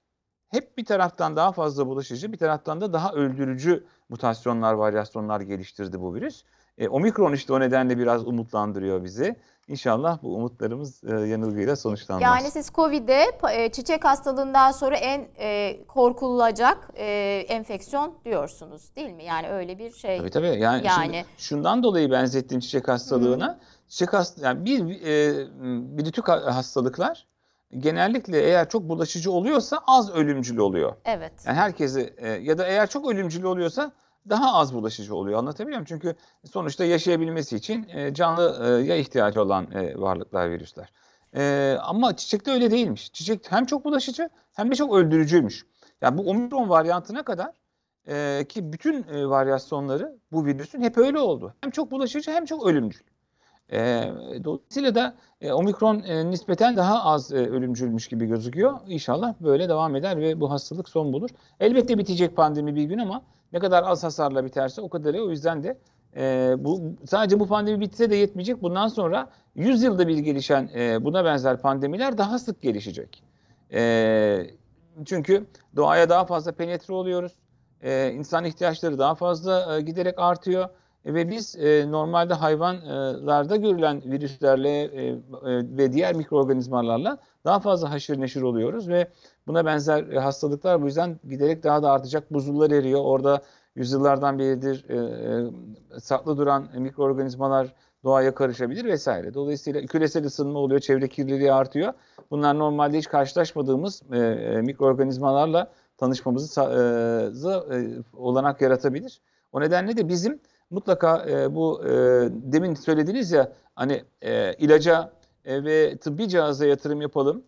hep bir taraftan daha fazla bulaşıcı, bir taraftan da daha öldürücü mutasyonlar, varyasyonlar geliştirdi bu virüs. E, omikron işte o nedenle biraz umutlandırıyor bizi. İnşallah bu umutlarımız e, yanılgıyla sonuçlanmaz. Yani siz Covid'e e, çiçek hastalığından sonra en e, korkulacak e, enfeksiyon diyorsunuz değil mi? Yani öyle bir şey. Tabii tabii. Yani, yani. şundan dolayı benzettim çiçek hastalığına. Hı. Çiçek hastalığı yani bir e, virütük hastalıklar genellikle eğer çok bulaşıcı oluyorsa az ölümcül oluyor. Evet. Yani herkesi e, ya da eğer çok ölümcül oluyorsa daha az bulaşıcı oluyor. Anlatabiliyor muyum? Çünkü sonuçta yaşayabilmesi için e, canlı e, ihtiyacı olan e, varlıklar, virüsler. E, ama çiçekte öyle değilmiş. Çiçek hem çok bulaşıcı hem de çok öldürücüymüş. Yani bu omikron varyantına kadar e, ki bütün e, varyasyonları bu virüsün hep öyle oldu. Hem çok bulaşıcı hem çok ölümcül. E, dolayısıyla da e, omikron e, nispeten daha az e, ölümcülmüş gibi gözüküyor. İnşallah böyle devam eder ve bu hastalık son bulur. Elbette bitecek pandemi bir gün ama ne kadar az hasarla biterse o kadar iyi. O yüzden de e, bu sadece bu pandemi bitse de yetmeyecek. Bundan sonra 100 yılda bir gelişen e, buna benzer pandemiler daha sık gelişecek. E, çünkü doğaya daha fazla penetre oluyoruz. E, insan ihtiyaçları daha fazla e, giderek artıyor. E, ve biz e, normalde hayvanlarda görülen virüslerle e, e, ve diğer mikroorganizmalarla daha fazla haşır neşir oluyoruz ve Buna benzer e, hastalıklar bu yüzden giderek daha da artacak. Buzullar eriyor. Orada yüzyıllardan beridir e, e, saklı duran mikroorganizmalar doğaya karışabilir vesaire. Dolayısıyla küresel ısınma oluyor, çevre kirliliği artıyor. Bunlar normalde hiç karşılaşmadığımız e, e mikroorganizmalarla tanışmamızı e, e, olanak yaratabilir. O nedenle de bizim mutlaka e, bu e, demin söylediniz ya hani e, ilaca e, ve tıbbi cihaza yatırım yapalım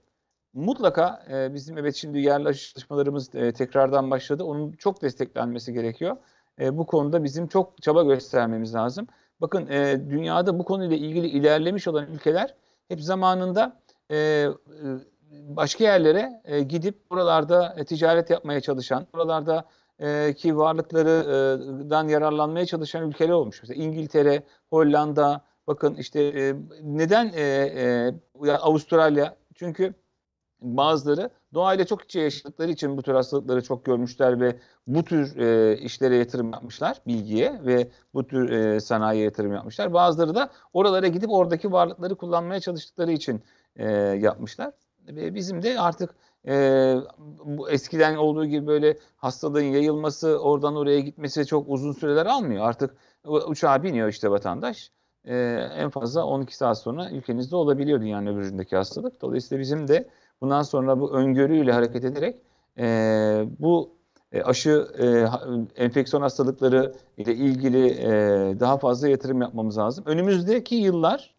mutlaka e, bizim evet şimdi yerli çalışmalarımız e, tekrardan başladı. Onun çok desteklenmesi gerekiyor. E, bu konuda bizim çok çaba göstermemiz lazım. Bakın e, dünyada bu konuyla ilgili ilerlemiş olan ülkeler hep zamanında e, e başka yerlere e, gidip buralarda e, ticaret yapmaya çalışan, buralarda e, ki varlıklarından e, yararlanmaya çalışan ülkeler olmuş. Mesela İngiltere, Hollanda, bakın işte e, neden e, e, Avustralya? Çünkü bazıları doğayla çok içe yaşadıkları için bu tür hastalıkları çok görmüşler ve bu tür e, işlere yatırım yapmışlar bilgiye ve bu tür e, sanayiye yatırım yapmışlar. Bazıları da oralara gidip oradaki varlıkları kullanmaya çalıştıkları için e, yapmışlar. Ve bizim de artık e, bu eskiden olduğu gibi böyle hastalığın yayılması oradan oraya gitmesi çok uzun süreler almıyor. Artık uçağa biniyor işte vatandaş ee, en fazla 12 saat sonra ülkenizde olabiliyor dünyanın öbür ucundaki hastalık. Dolayısıyla bizim de Bundan sonra bu öngörüyle hareket ederek e, bu e, aşı e, enfeksiyon hastalıkları ile ilgili e, daha fazla yatırım yapmamız lazım. Önümüzdeki yıllar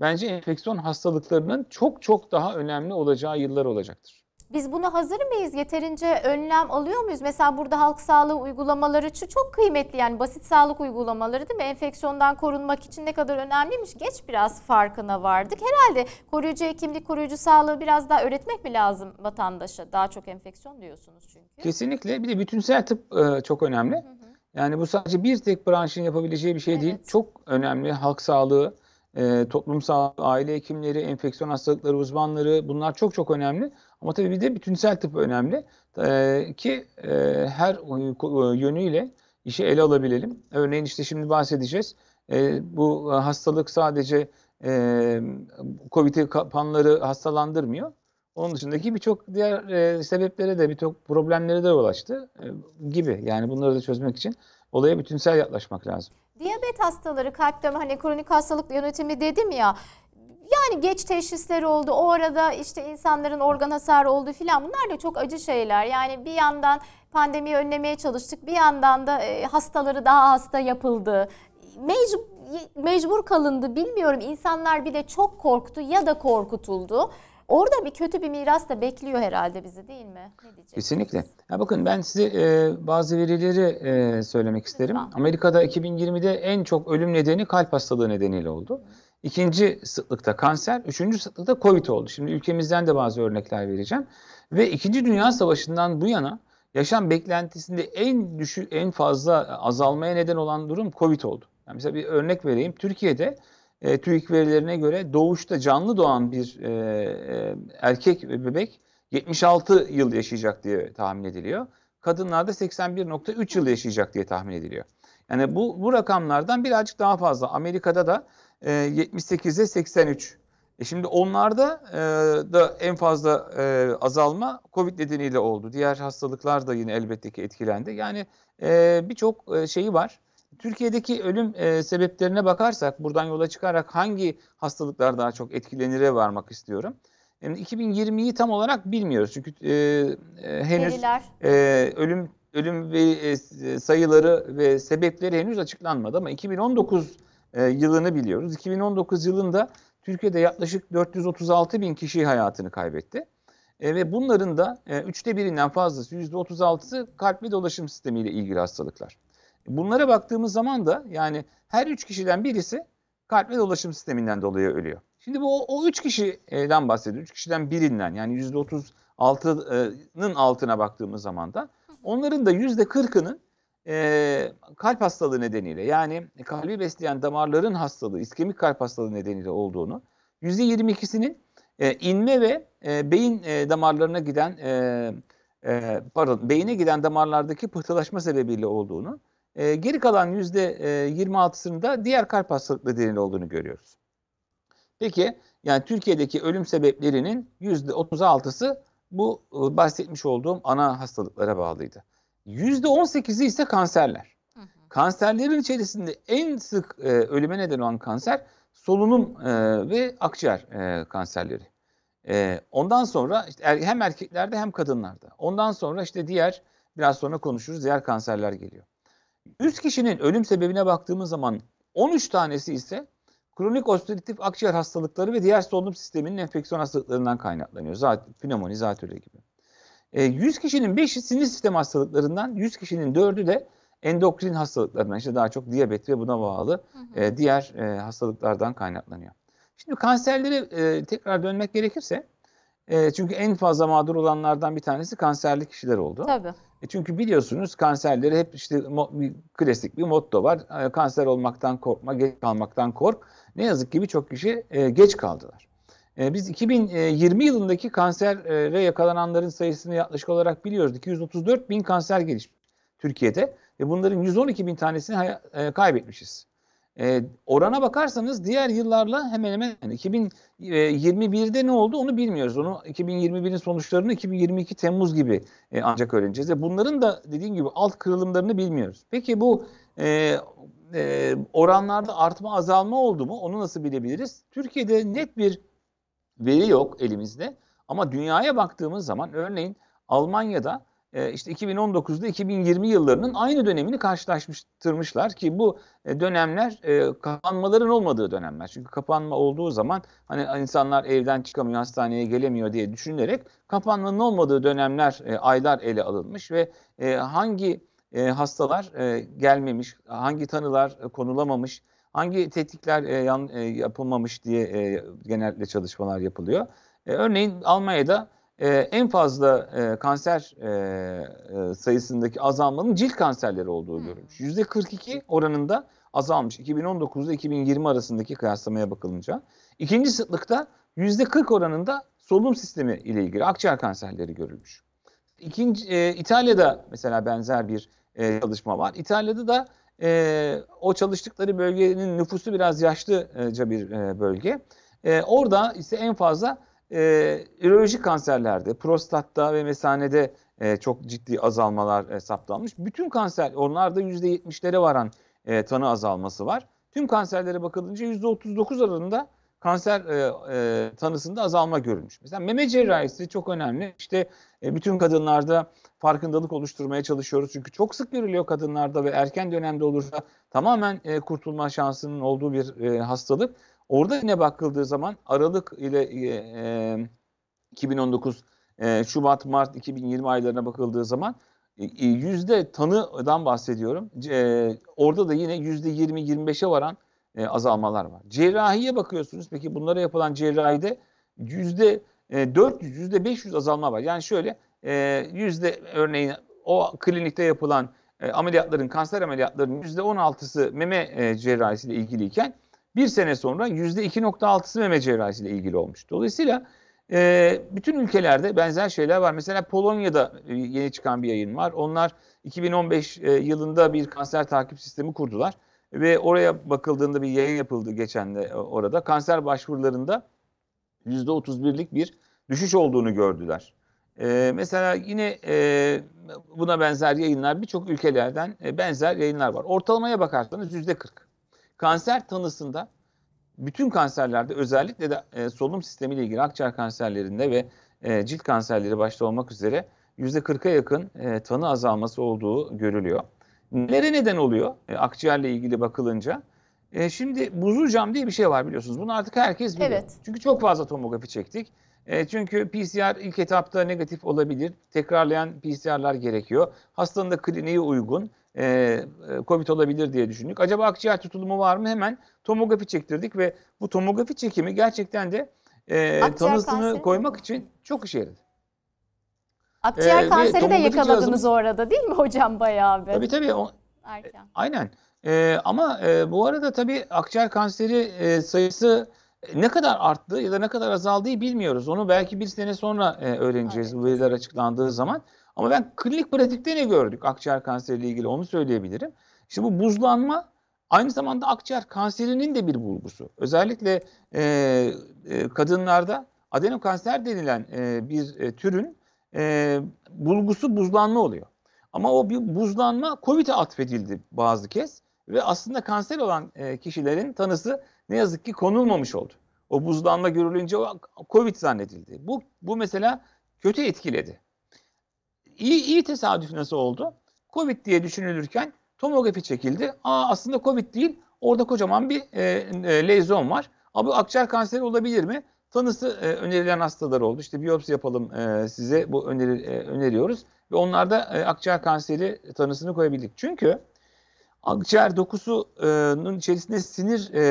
bence enfeksiyon hastalıklarının çok çok daha önemli olacağı yıllar olacaktır. Biz buna hazır mıyız? Yeterince önlem alıyor muyuz? Mesela burada halk sağlığı uygulamaları çok kıymetli yani basit sağlık uygulamaları değil mi? Enfeksiyondan korunmak için ne kadar önemliymiş. Geç biraz farkına vardık. Herhalde koruyucu hekimlik, koruyucu sağlığı biraz daha öğretmek mi lazım vatandaşa? Daha çok enfeksiyon diyorsunuz çünkü. Kesinlikle. Bir de bütünsel tıp e, çok önemli. Hı hı. Yani bu sadece bir tek branşın yapabileceği bir şey evet. değil. Çok önemli halk sağlığı, e, toplum aile hekimleri, enfeksiyon hastalıkları uzmanları bunlar çok çok önemli. Ama tabii bir de bütünsel tıp önemli e, ki e, her e, yönüyle işi ele alabilelim. Örneğin işte şimdi bahsedeceğiz. E, bu hastalık sadece e, COVID'i kapanları hastalandırmıyor. Onun dışındaki birçok diğer e, sebeplere de birçok problemlere de ulaştı e, gibi. Yani bunları da çözmek için olaya bütünsel yaklaşmak lazım. Diyabet hastaları kalp damarı hani kronik hastalık yönetimi dedim ya yani geç teşhisler oldu. O arada işte insanların organ hasarı oldu filan. Bunlar da çok acı şeyler. Yani bir yandan pandemiyi önlemeye çalıştık. Bir yandan da e, hastaları daha hasta yapıldı. Mecbur mecbur kalındı bilmiyorum. insanlar bir de çok korktu ya da korkutuldu. Orada bir kötü bir miras da bekliyor herhalde bizi değil mi? Ne Kesinlikle. Ya bakın ben size e, bazı verileri e, söylemek isterim. Lütfen. Amerika'da 2020'de en çok ölüm nedeni kalp hastalığı nedeniyle oldu. İkinci sıklıkta kanser, üçüncü sıklıkta COVID oldu. Şimdi ülkemizden de bazı örnekler vereceğim. Ve İkinci Dünya Savaşı'ndan bu yana yaşam beklentisinde en düşük, en fazla azalmaya neden olan durum COVID oldu. Yani mesela bir örnek vereyim. Türkiye'de e, TÜİK verilerine göre doğuşta canlı doğan bir e, e, erkek bebek 76 yıl yaşayacak diye tahmin ediliyor. Kadınlarda 81.3 yıl yaşayacak diye tahmin ediliyor. Yani bu, bu rakamlardan birazcık daha fazla. Amerika'da da e, 78'e 83. E şimdi onlarda e, da en fazla e, azalma COVID nedeniyle oldu. Diğer hastalıklar da yine elbette ki etkilendi. Yani e, birçok e, şeyi var Türkiye'deki ölüm e, sebeplerine bakarsak buradan yola çıkarak hangi hastalıklar daha çok etkilenire varmak istiyorum. Yani 2020'yi tam olarak bilmiyoruz çünkü e, e, henüz e, ölüm ölüm ve e, e, sayıları ve sebepleri henüz açıklanmadı ama 2019 e, yılını biliyoruz. 2019 yılında Türkiye'de yaklaşık 436 bin kişi hayatını kaybetti. E, ve bunların da e, üçte birinden fazlası yüzde %36'sı kalp ve dolaşım sistemiyle ilgili hastalıklar. Bunlara baktığımız zaman da yani her üç kişiden birisi kalp ve dolaşım sisteminden dolayı ölüyor. Şimdi bu o, üç kişiden bahsediyor. Üç kişiden birinden yani yüzde otuz altının altına baktığımız zaman da onların da yüzde kırkının e, kalp hastalığı nedeniyle yani kalbi besleyen damarların hastalığı, iskemik kalp hastalığı nedeniyle olduğunu, yüzde yirmi ikisinin e, inme ve e, beyin e, damarlarına giden e, e, pardon beyine giden damarlardaki pıhtılaşma sebebiyle olduğunu e, geri kalan %26'sının e, da diğer kalp hastalıkları nedeniyle olduğunu görüyoruz. Peki yani Türkiye'deki ölüm sebeplerinin yüzde %36'sı bu e, bahsetmiş olduğum ana hastalıklara bağlıydı. Yüzde %18'i ise kanserler. Hı hı. Kanserlerin içerisinde en sık e, ölüme neden olan kanser solunum e, ve akciğer e, kanserleri. E, ondan sonra işte er, hem erkeklerde hem kadınlarda. Ondan sonra işte diğer biraz sonra konuşuruz diğer kanserler geliyor. 100 kişinin ölüm sebebine baktığımız zaman 13 tanesi ise kronik obstrüktif akciğer hastalıkları ve diğer solunum sisteminin enfeksiyon hastalıklarından kaynaklanıyor. Zaten pnömoni, zatüre gibi. E, 100 kişinin 5'i sinir sistemi hastalıklarından, 100 kişinin 4'ü de endokrin hastalıklarından, işte daha çok diyabet ve buna bağlı hı hı. E, diğer e, hastalıklardan kaynaklanıyor. Şimdi kanserlere e, tekrar dönmek gerekirse, e, çünkü en fazla mağdur olanlardan bir tanesi kanserli kişiler oldu. Tabii. E çünkü biliyorsunuz kanserleri hep işte bir, klasik bir motto var. E, kanser olmaktan korkma, geç kalmaktan kork. Ne yazık ki birçok kişi e, geç kaldılar. E, biz 2020 e, yılındaki kansere yakalananların sayısını yaklaşık olarak biliyoruz. 234 bin kanser gelişmiş Türkiye'de. E, bunların 112 bin tanesini e, kaybetmişiz. E, orana bakarsanız diğer yıllarla hemen hemen 2021'de e, ne oldu onu bilmiyoruz. Onu 2021'in sonuçlarını 2022 Temmuz gibi e, ancak öğreneceğiz. E, bunların da dediğim gibi alt kırılımlarını bilmiyoruz. Peki bu e, e, oranlarda artma azalma oldu mu onu nasıl bilebiliriz? Türkiye'de net bir veri yok elimizde ama dünyaya baktığımız zaman örneğin Almanya'da e, işte 2019'da 2020 yıllarının aynı dönemini karşılaştırmışlar ki bu e, dönemler e, kapanmaların olmadığı dönemler. Çünkü kapanma olduğu zaman hani insanlar evden çıkamıyor, hastaneye gelemiyor diye düşünülerek kapanmanın olmadığı dönemler, e, aylar ele alınmış ve hangi hastalar gelmemiş, hangi tanılar konulamamış, hangi tetikler yapılmamış diye e, genellikle çalışmalar yapılıyor. örneğin Almanya'da e, en fazla e, kanser e, e, sayısındaki azalmanın cilt kanserleri olduğu hmm. görülmüş. %42 oranında azalmış 2019 ile 2020 arasındaki kıyaslamaya bakılınca. İkinci sıklıkta %40 oranında solunum sistemi ile ilgili akciğer kanserleri görülmüş. İkinci, e, İtalya'da mesela benzer bir e, çalışma var. İtalya'da da e, o çalıştıkları bölgenin nüfusu biraz yaşlıca bir e, bölge. E, orada ise en fazla e, ee, ürolojik kanserlerde, prostatta ve mesanede e, çok ciddi azalmalar e, saptanmış. Bütün kanser, onlarda %70'lere varan e, tanı azalması var. Tüm kanserlere bakılınca %39 aralığında kanser e, e, tanısında azalma görülmüş. Mesela meme cerrahisi çok önemli. İşte e, bütün kadınlarda farkındalık oluşturmaya çalışıyoruz. Çünkü çok sık görülüyor kadınlarda ve erken dönemde olursa tamamen e, kurtulma şansının olduğu bir e, hastalık. Orada yine bakıldığı zaman Aralık ile e, 2019 e, e, Şubat Mart 2020 aylarına bakıldığı zaman e, e yüzde tanıdan bahsediyorum. E, orada da yine yüzde 20-25'e varan e, azalmalar var. Cerrahiye bakıyorsunuz. Peki bunlara yapılan cerrahide yüzde 400 e, yüzde 500 azalma var. Yani şöyle yüzde örneğin o klinikte yapılan ameliyatların kanser ameliyatlarının yüzde 16'sı meme cerrahisiyle ilgiliyken bir sene sonra %2.6'sı meme cerrahisiyle ilgili olmuş. Dolayısıyla e, bütün ülkelerde benzer şeyler var. Mesela Polonya'da e, yeni çıkan bir yayın var. Onlar 2015 e, yılında bir kanser takip sistemi kurdular ve oraya bakıldığında bir yayın yapıldı geçen de e, orada. Kanser başvurularında %31'lik bir düşüş olduğunu gördüler. Ee, mesela yine e, buna benzer yayınlar birçok ülkelerden e, benzer yayınlar var. Ortalamaya bakarsanız %40 kanser tanısında bütün kanserlerde özellikle de e, solunum sistemiyle ilgili akciğer kanserlerinde ve e, cilt kanserleri başta olmak üzere %40'a yakın e, tanı azalması olduğu görülüyor. Nelere neden oluyor e, akciğerle ilgili bakılınca? E, şimdi buzlu cam diye bir şey var biliyorsunuz. Bunu artık herkes biliyor. Evet. Çünkü çok fazla tomografi çektik. E, çünkü PCR ilk etapta negatif olabilir. Tekrarlayan PCR'lar gerekiyor. Hastanın da kliniğe uygun. E, e, COVID olabilir diye düşündük. Acaba akciğer tutulumu var mı? Hemen tomografi çektirdik ve bu tomografi çekimi gerçekten de e, akciğer tanısını kanseri. koymak için çok işe yaradı. Akciğer ee, kanseri de yakaladınız cihazım, orada değil mi hocam bayağı bir? Tabii tabii. O, Erken. E, aynen. E, ama e, bu arada tabii akciğer kanseri e, sayısı ne kadar arttı ya da ne kadar azaldığı bilmiyoruz. Onu belki bir sene sonra e, öğreneceğiz evet. bu veriler açıklandığı zaman. Ama ben klinik pratikte ne gördük akciğer kanseriyle ilgili onu söyleyebilirim. İşte bu buzlanma aynı zamanda akciğer kanserinin de bir bulgusu. Özellikle e, e, kadınlarda adenokanser denilen e, bir e, türün e, bulgusu buzlanma oluyor. Ama o bir buzlanma COVID'e atfedildi bazı kez ve aslında kanser olan e, kişilerin tanısı ne yazık ki konulmamış oldu. O buzlanma görülünce o COVID zannedildi. Bu, bu mesela kötü etkiledi. İyi, iyi tesadüf nasıl oldu? Covid diye düşünülürken tomografi çekildi. Aa aslında Covid değil orada kocaman bir e, e, lezyon var. bu akciğer kanseri olabilir mi? Tanısı e, önerilen hastalar oldu. İşte biyopsi yapalım e, size bu öneri e, öneriyoruz. Ve onlarda e, akciğer kanseri tanısını koyabildik. Çünkü akciğer dokusunun içerisinde sinir, e,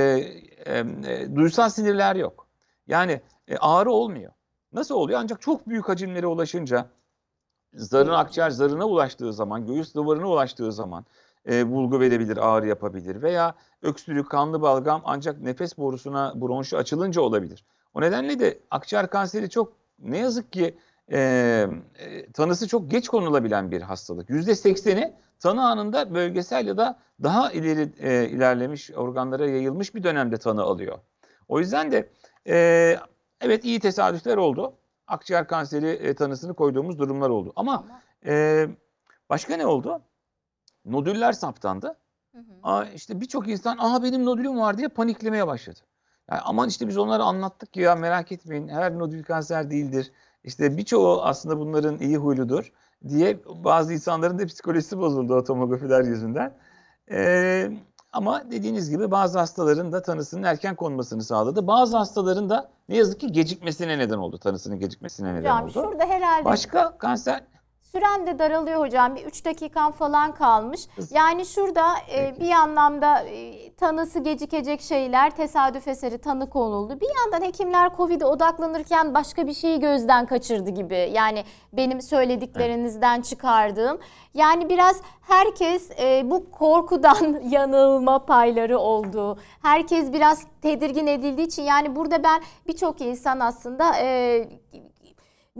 e, e, duysal sinirler yok. Yani e, ağrı olmuyor. Nasıl oluyor? Ancak çok büyük hacimlere ulaşınca zarın akciğer zarına ulaştığı zaman, göğüs duvarına ulaştığı zaman e, bulgu verebilir, ağrı yapabilir veya öksürük, kanlı balgam ancak nefes borusuna bronşu açılınca olabilir. O nedenle de akciğer kanseri çok ne yazık ki e, e, tanısı çok geç konulabilen bir hastalık. %80'i tanı anında bölgesel ya da daha ileri e, ilerlemiş organlara yayılmış bir dönemde tanı alıyor. O yüzden de e, evet iyi tesadüfler oldu akciğer kanseri e, tanısını koyduğumuz durumlar oldu. Ama e, başka ne oldu? Nodüller saptandı. Hı hı. Aa, işte birçok insan aha benim nodülüm var diye paniklemeye başladı. Yani aman işte biz onları anlattık ya merak etmeyin her nodül kanser değildir. İşte birçoğu aslında bunların iyi huyludur diye bazı insanların da psikolojisi bozuldu o tomografiler yüzünden. Ee, ama dediğiniz gibi bazı hastaların da tanısının erken konmasını sağladı. Bazı hastaların da ne yazık ki gecikmesine neden oldu. Tanısının gecikmesine neden Hocam, oldu. Şurada herhalde Başka kanser Sürem de daralıyor hocam. Bir 3 dakikan falan kalmış. Yani şurada e, bir anlamda e, tanısı gecikecek şeyler tesadüf eseri tanı konuldu. Bir yandan hekimler Covid'e odaklanırken başka bir şeyi gözden kaçırdı gibi. Yani benim söylediklerinizden çıkardığım. Yani biraz herkes e, bu korkudan yanılma payları oldu. Herkes biraz tedirgin edildiği için yani burada ben birçok insan aslında... E,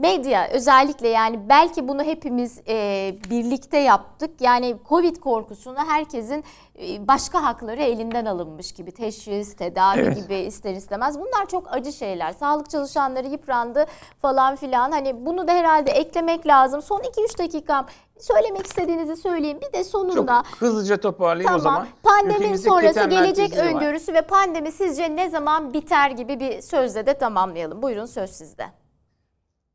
medya özellikle yani belki bunu hepimiz e, birlikte yaptık. Yani Covid korkusuna herkesin e, başka hakları elinden alınmış gibi teşhis, tedavi evet. gibi ister istemez. Bunlar çok acı şeyler. Sağlık çalışanları yıprandı falan filan. Hani bunu da herhalde eklemek lazım. Son 2-3 dakikam söylemek istediğinizi söyleyeyim. Bir de sonunda Çok hızlıca toparlayayım tamam, o zaman. Pandemi Ülkemizdeki sonrası gelecek öngörüsü var. ve pandemi sizce ne zaman biter gibi bir sözle de tamamlayalım. Buyurun söz sizde.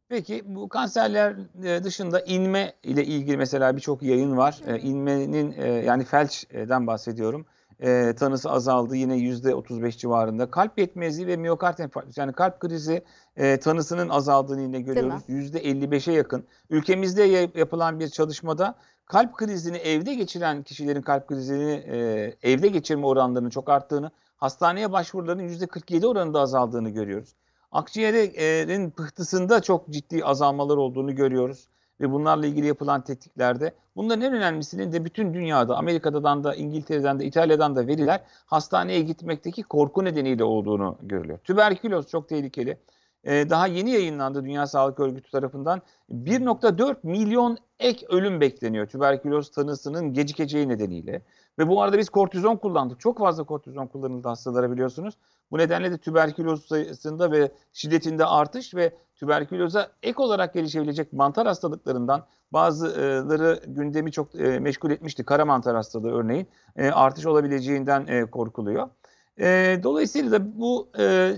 Peki bu kanserler e, dışında inme ile ilgili mesela birçok yayın var. Hı e, hı. İnmenin e, yani felçten bahsediyorum. E, tanısı azaldı yine yüzde 35 civarında. Kalp yetmezliği ve miyokart enfarktüsü yani kalp krizi e, tanısının azaldığını yine görüyoruz. Yüzde 55'e yakın. Ülkemizde yapılan bir çalışmada kalp krizini evde geçiren kişilerin kalp krizini e, evde geçirme oranlarının çok arttığını, hastaneye başvuruların yüzde 47 oranında azaldığını görüyoruz. Akciğerin pıhtısında çok ciddi azalmalar olduğunu görüyoruz ve bunlarla ilgili yapılan tetkiklerde bunların en önemlisinin de bütün dünyada Amerika'dan da İngiltere'den de İtalya'dan da veriler hastaneye gitmekteki korku nedeniyle olduğunu görülüyor. Tüberküloz çok tehlikeli. Ee, daha yeni yayınlandı Dünya Sağlık Örgütü tarafından 1.4 milyon ek ölüm bekleniyor tüberküloz tanısının gecikeceği nedeniyle. Ve bu arada biz kortizon kullandık. Çok fazla kortizon kullanıldı hastalara biliyorsunuz. Bu nedenle de tüberküloz sayısında ve şiddetinde artış ve tüberküloza ek olarak gelişebilecek mantar hastalıklarından bazıları gündemi çok e, meşgul etmişti. Kara mantar hastalığı örneğin e, artış olabileceğinden e, korkuluyor. Dolayısıyla da bu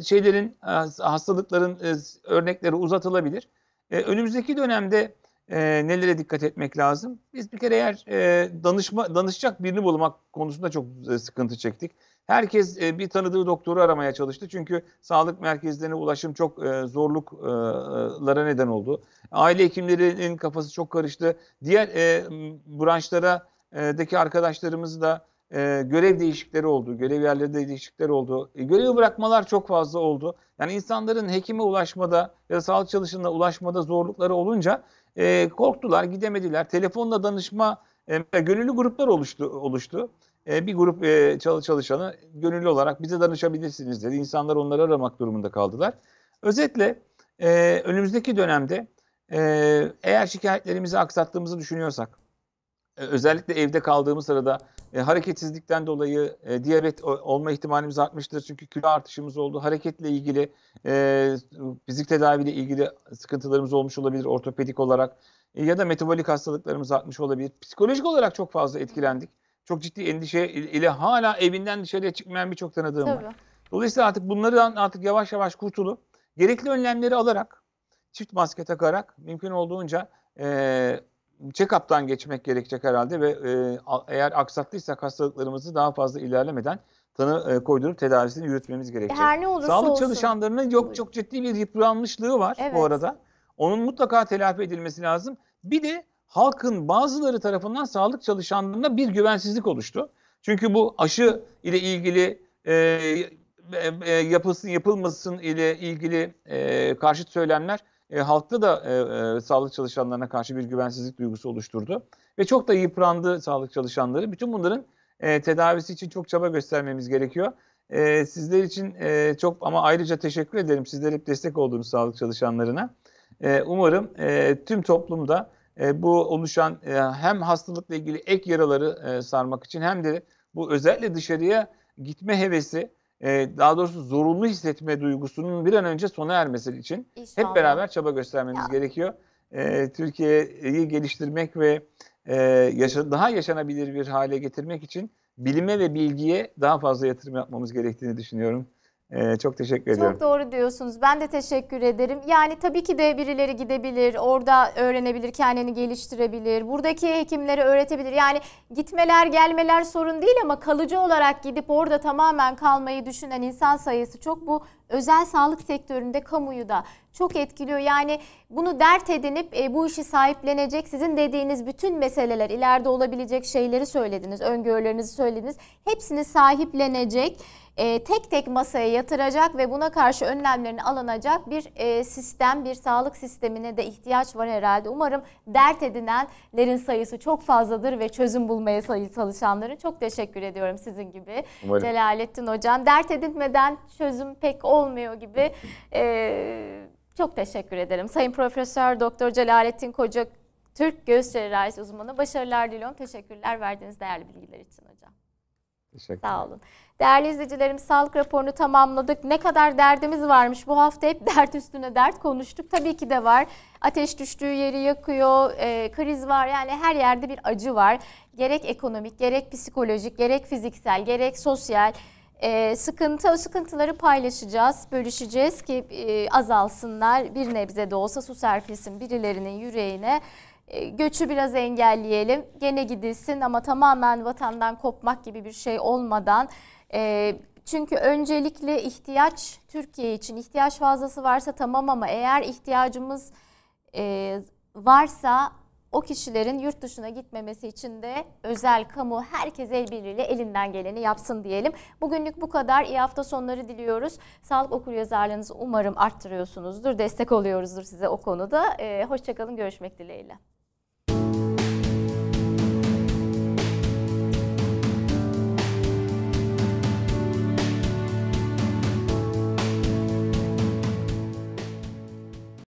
şeylerin hastalıkların örnekleri uzatılabilir. Önümüzdeki dönemde e, nelere dikkat etmek lazım? Biz bir kere eğer e, danışma danışacak birini bulmak konusunda çok e, sıkıntı çektik. Herkes e, bir tanıdığı doktoru aramaya çalıştı. Çünkü sağlık merkezlerine ulaşım çok e, zorluklara neden oldu. Aile hekimlerinin kafası çok karıştı. Diğer e, branşlara e, deki arkadaşlarımız da e, görev değişikleri oldu, görev yerlerinde de oldu. E, görev bırakmalar çok fazla oldu. Yani insanların hekime ulaşmada ya da sağlık çalışanına ulaşmada zorlukları olunca e, korktular, gidemediler. Telefonla danışma, e, gönüllü gruplar oluştu. oluştu. E, bir grup e, çalışanı gönüllü olarak bize danışabilirsiniz dedi. İnsanlar onları aramak durumunda kaldılar. Özetle e, önümüzdeki dönemde e, eğer şikayetlerimizi aksattığımızı düşünüyorsak, e, özellikle evde kaldığımız sırada e, hareketsizlikten dolayı e, diyabet olma ihtimalimiz artmıştır. Çünkü kilo artışımız oldu. Hareketle ilgili, e, fizik tedaviyle ilgili sıkıntılarımız olmuş olabilir ortopedik olarak. E, ya da metabolik hastalıklarımız artmış olabilir. Psikolojik olarak çok fazla etkilendik. Çok ciddi endişe ile hala evinden dışarıya çıkmayan birçok tanıdığım Tabii. var. Dolayısıyla artık bunlardan artık yavaş yavaş kurtulup gerekli önlemleri alarak, çift maske takarak mümkün olduğunca e, check-up'tan geçmek gerekecek herhalde ve e, eğer aksattıysak hastalıklarımızı daha fazla ilerlemeden tanı e, koydurup tedavisini yürütmemiz gerekecek. Her ne olursa Sağlık olsun. çalışanlarının yok çok ciddi bir yıpranmışlığı var evet. bu arada. Onun mutlaka telafi edilmesi lazım. Bir de halkın bazıları tarafından sağlık çalışanlarında bir güvensizlik oluştu. Çünkü bu aşı ile ilgili e, e, e yapılsın yapılmasın ile ilgili e, karşıt söylemler e, halkta da e, e, sağlık çalışanlarına karşı bir güvensizlik duygusu oluşturdu. Ve çok da yıprandı sağlık çalışanları. Bütün bunların e, tedavisi için çok çaba göstermemiz gerekiyor. E, sizler için e, çok ama ayrıca teşekkür ederim sizler hep destek olduğunuz sağlık çalışanlarına. E, umarım e, tüm toplumda e, bu oluşan e, hem hastalıkla ilgili ek yaraları e, sarmak için hem de bu özellikle dışarıya gitme hevesi ee, daha doğrusu zorunlu hissetme duygusunun bir an önce sona ermesi için İnşallah. hep beraber çaba göstermemiz ya. gerekiyor. Ee, Türkiye'yi geliştirmek ve e, daha yaşanabilir bir hale getirmek için bilime ve bilgiye daha fazla yatırım yapmamız gerektiğini düşünüyorum. Ee, çok teşekkür ediyorum. Çok doğru diyorsunuz. Ben de teşekkür ederim. Yani tabii ki de birileri gidebilir, orada öğrenebilir, kendini geliştirebilir. Buradaki hekimleri öğretebilir. Yani gitmeler, gelmeler sorun değil ama kalıcı olarak gidip orada tamamen kalmayı düşünen insan sayısı çok. Bu özel sağlık sektöründe, kamuyu da çok etkiliyor. Yani bunu dert edinip e, bu işi sahiplenecek, sizin dediğiniz bütün meseleler, ileride olabilecek şeyleri söylediniz, öngörülerinizi söylediniz. Hepsini sahiplenecek e, tek tek masaya yatıracak ve buna karşı önlemlerini alınacak bir e, sistem, bir sağlık sistemine de ihtiyaç var herhalde. Umarım dert edinenlerin sayısı çok fazladır ve çözüm bulmaya çalışanların. Çok teşekkür ediyorum sizin gibi Umarım. Celalettin Hocam. Dert edinmeden çözüm pek olmuyor gibi. E, çok teşekkür ederim. Sayın Profesör Doktor Celalettin Koca Türk Göğüs Cerrahisi uzmanı başarılar diliyorum. Teşekkürler verdiğiniz değerli bilgiler için hocam. Teşekkür Sağ olun. Değerli izleyicilerim sağlık raporunu tamamladık. Ne kadar derdimiz varmış. Bu hafta hep dert üstüne dert konuştuk. Tabii ki de var. Ateş düştüğü yeri yakıyor, e, kriz var. Yani her yerde bir acı var. Gerek ekonomik, gerek psikolojik, gerek fiziksel, gerek sosyal e, sıkıntı. sıkıntıları paylaşacağız, bölüşeceğiz ki e, azalsınlar. Bir nebze de olsa su serpilsin birilerinin yüreğine. E, göçü biraz engelleyelim. Gene gidilsin ama tamamen vatandan kopmak gibi bir şey olmadan e, çünkü öncelikle ihtiyaç Türkiye için ihtiyaç fazlası varsa tamam ama eğer ihtiyacımız e, varsa o kişilerin yurt dışına gitmemesi için de özel kamu herkes el birliğiyle elinden geleni yapsın diyelim. Bugünlük bu kadar. İyi hafta sonları diliyoruz. Sağlık okul yazarlığınızı umarım arttırıyorsunuzdur. Destek oluyoruzdur size o konuda. Ee, hoşçakalın. Görüşmek dileğiyle.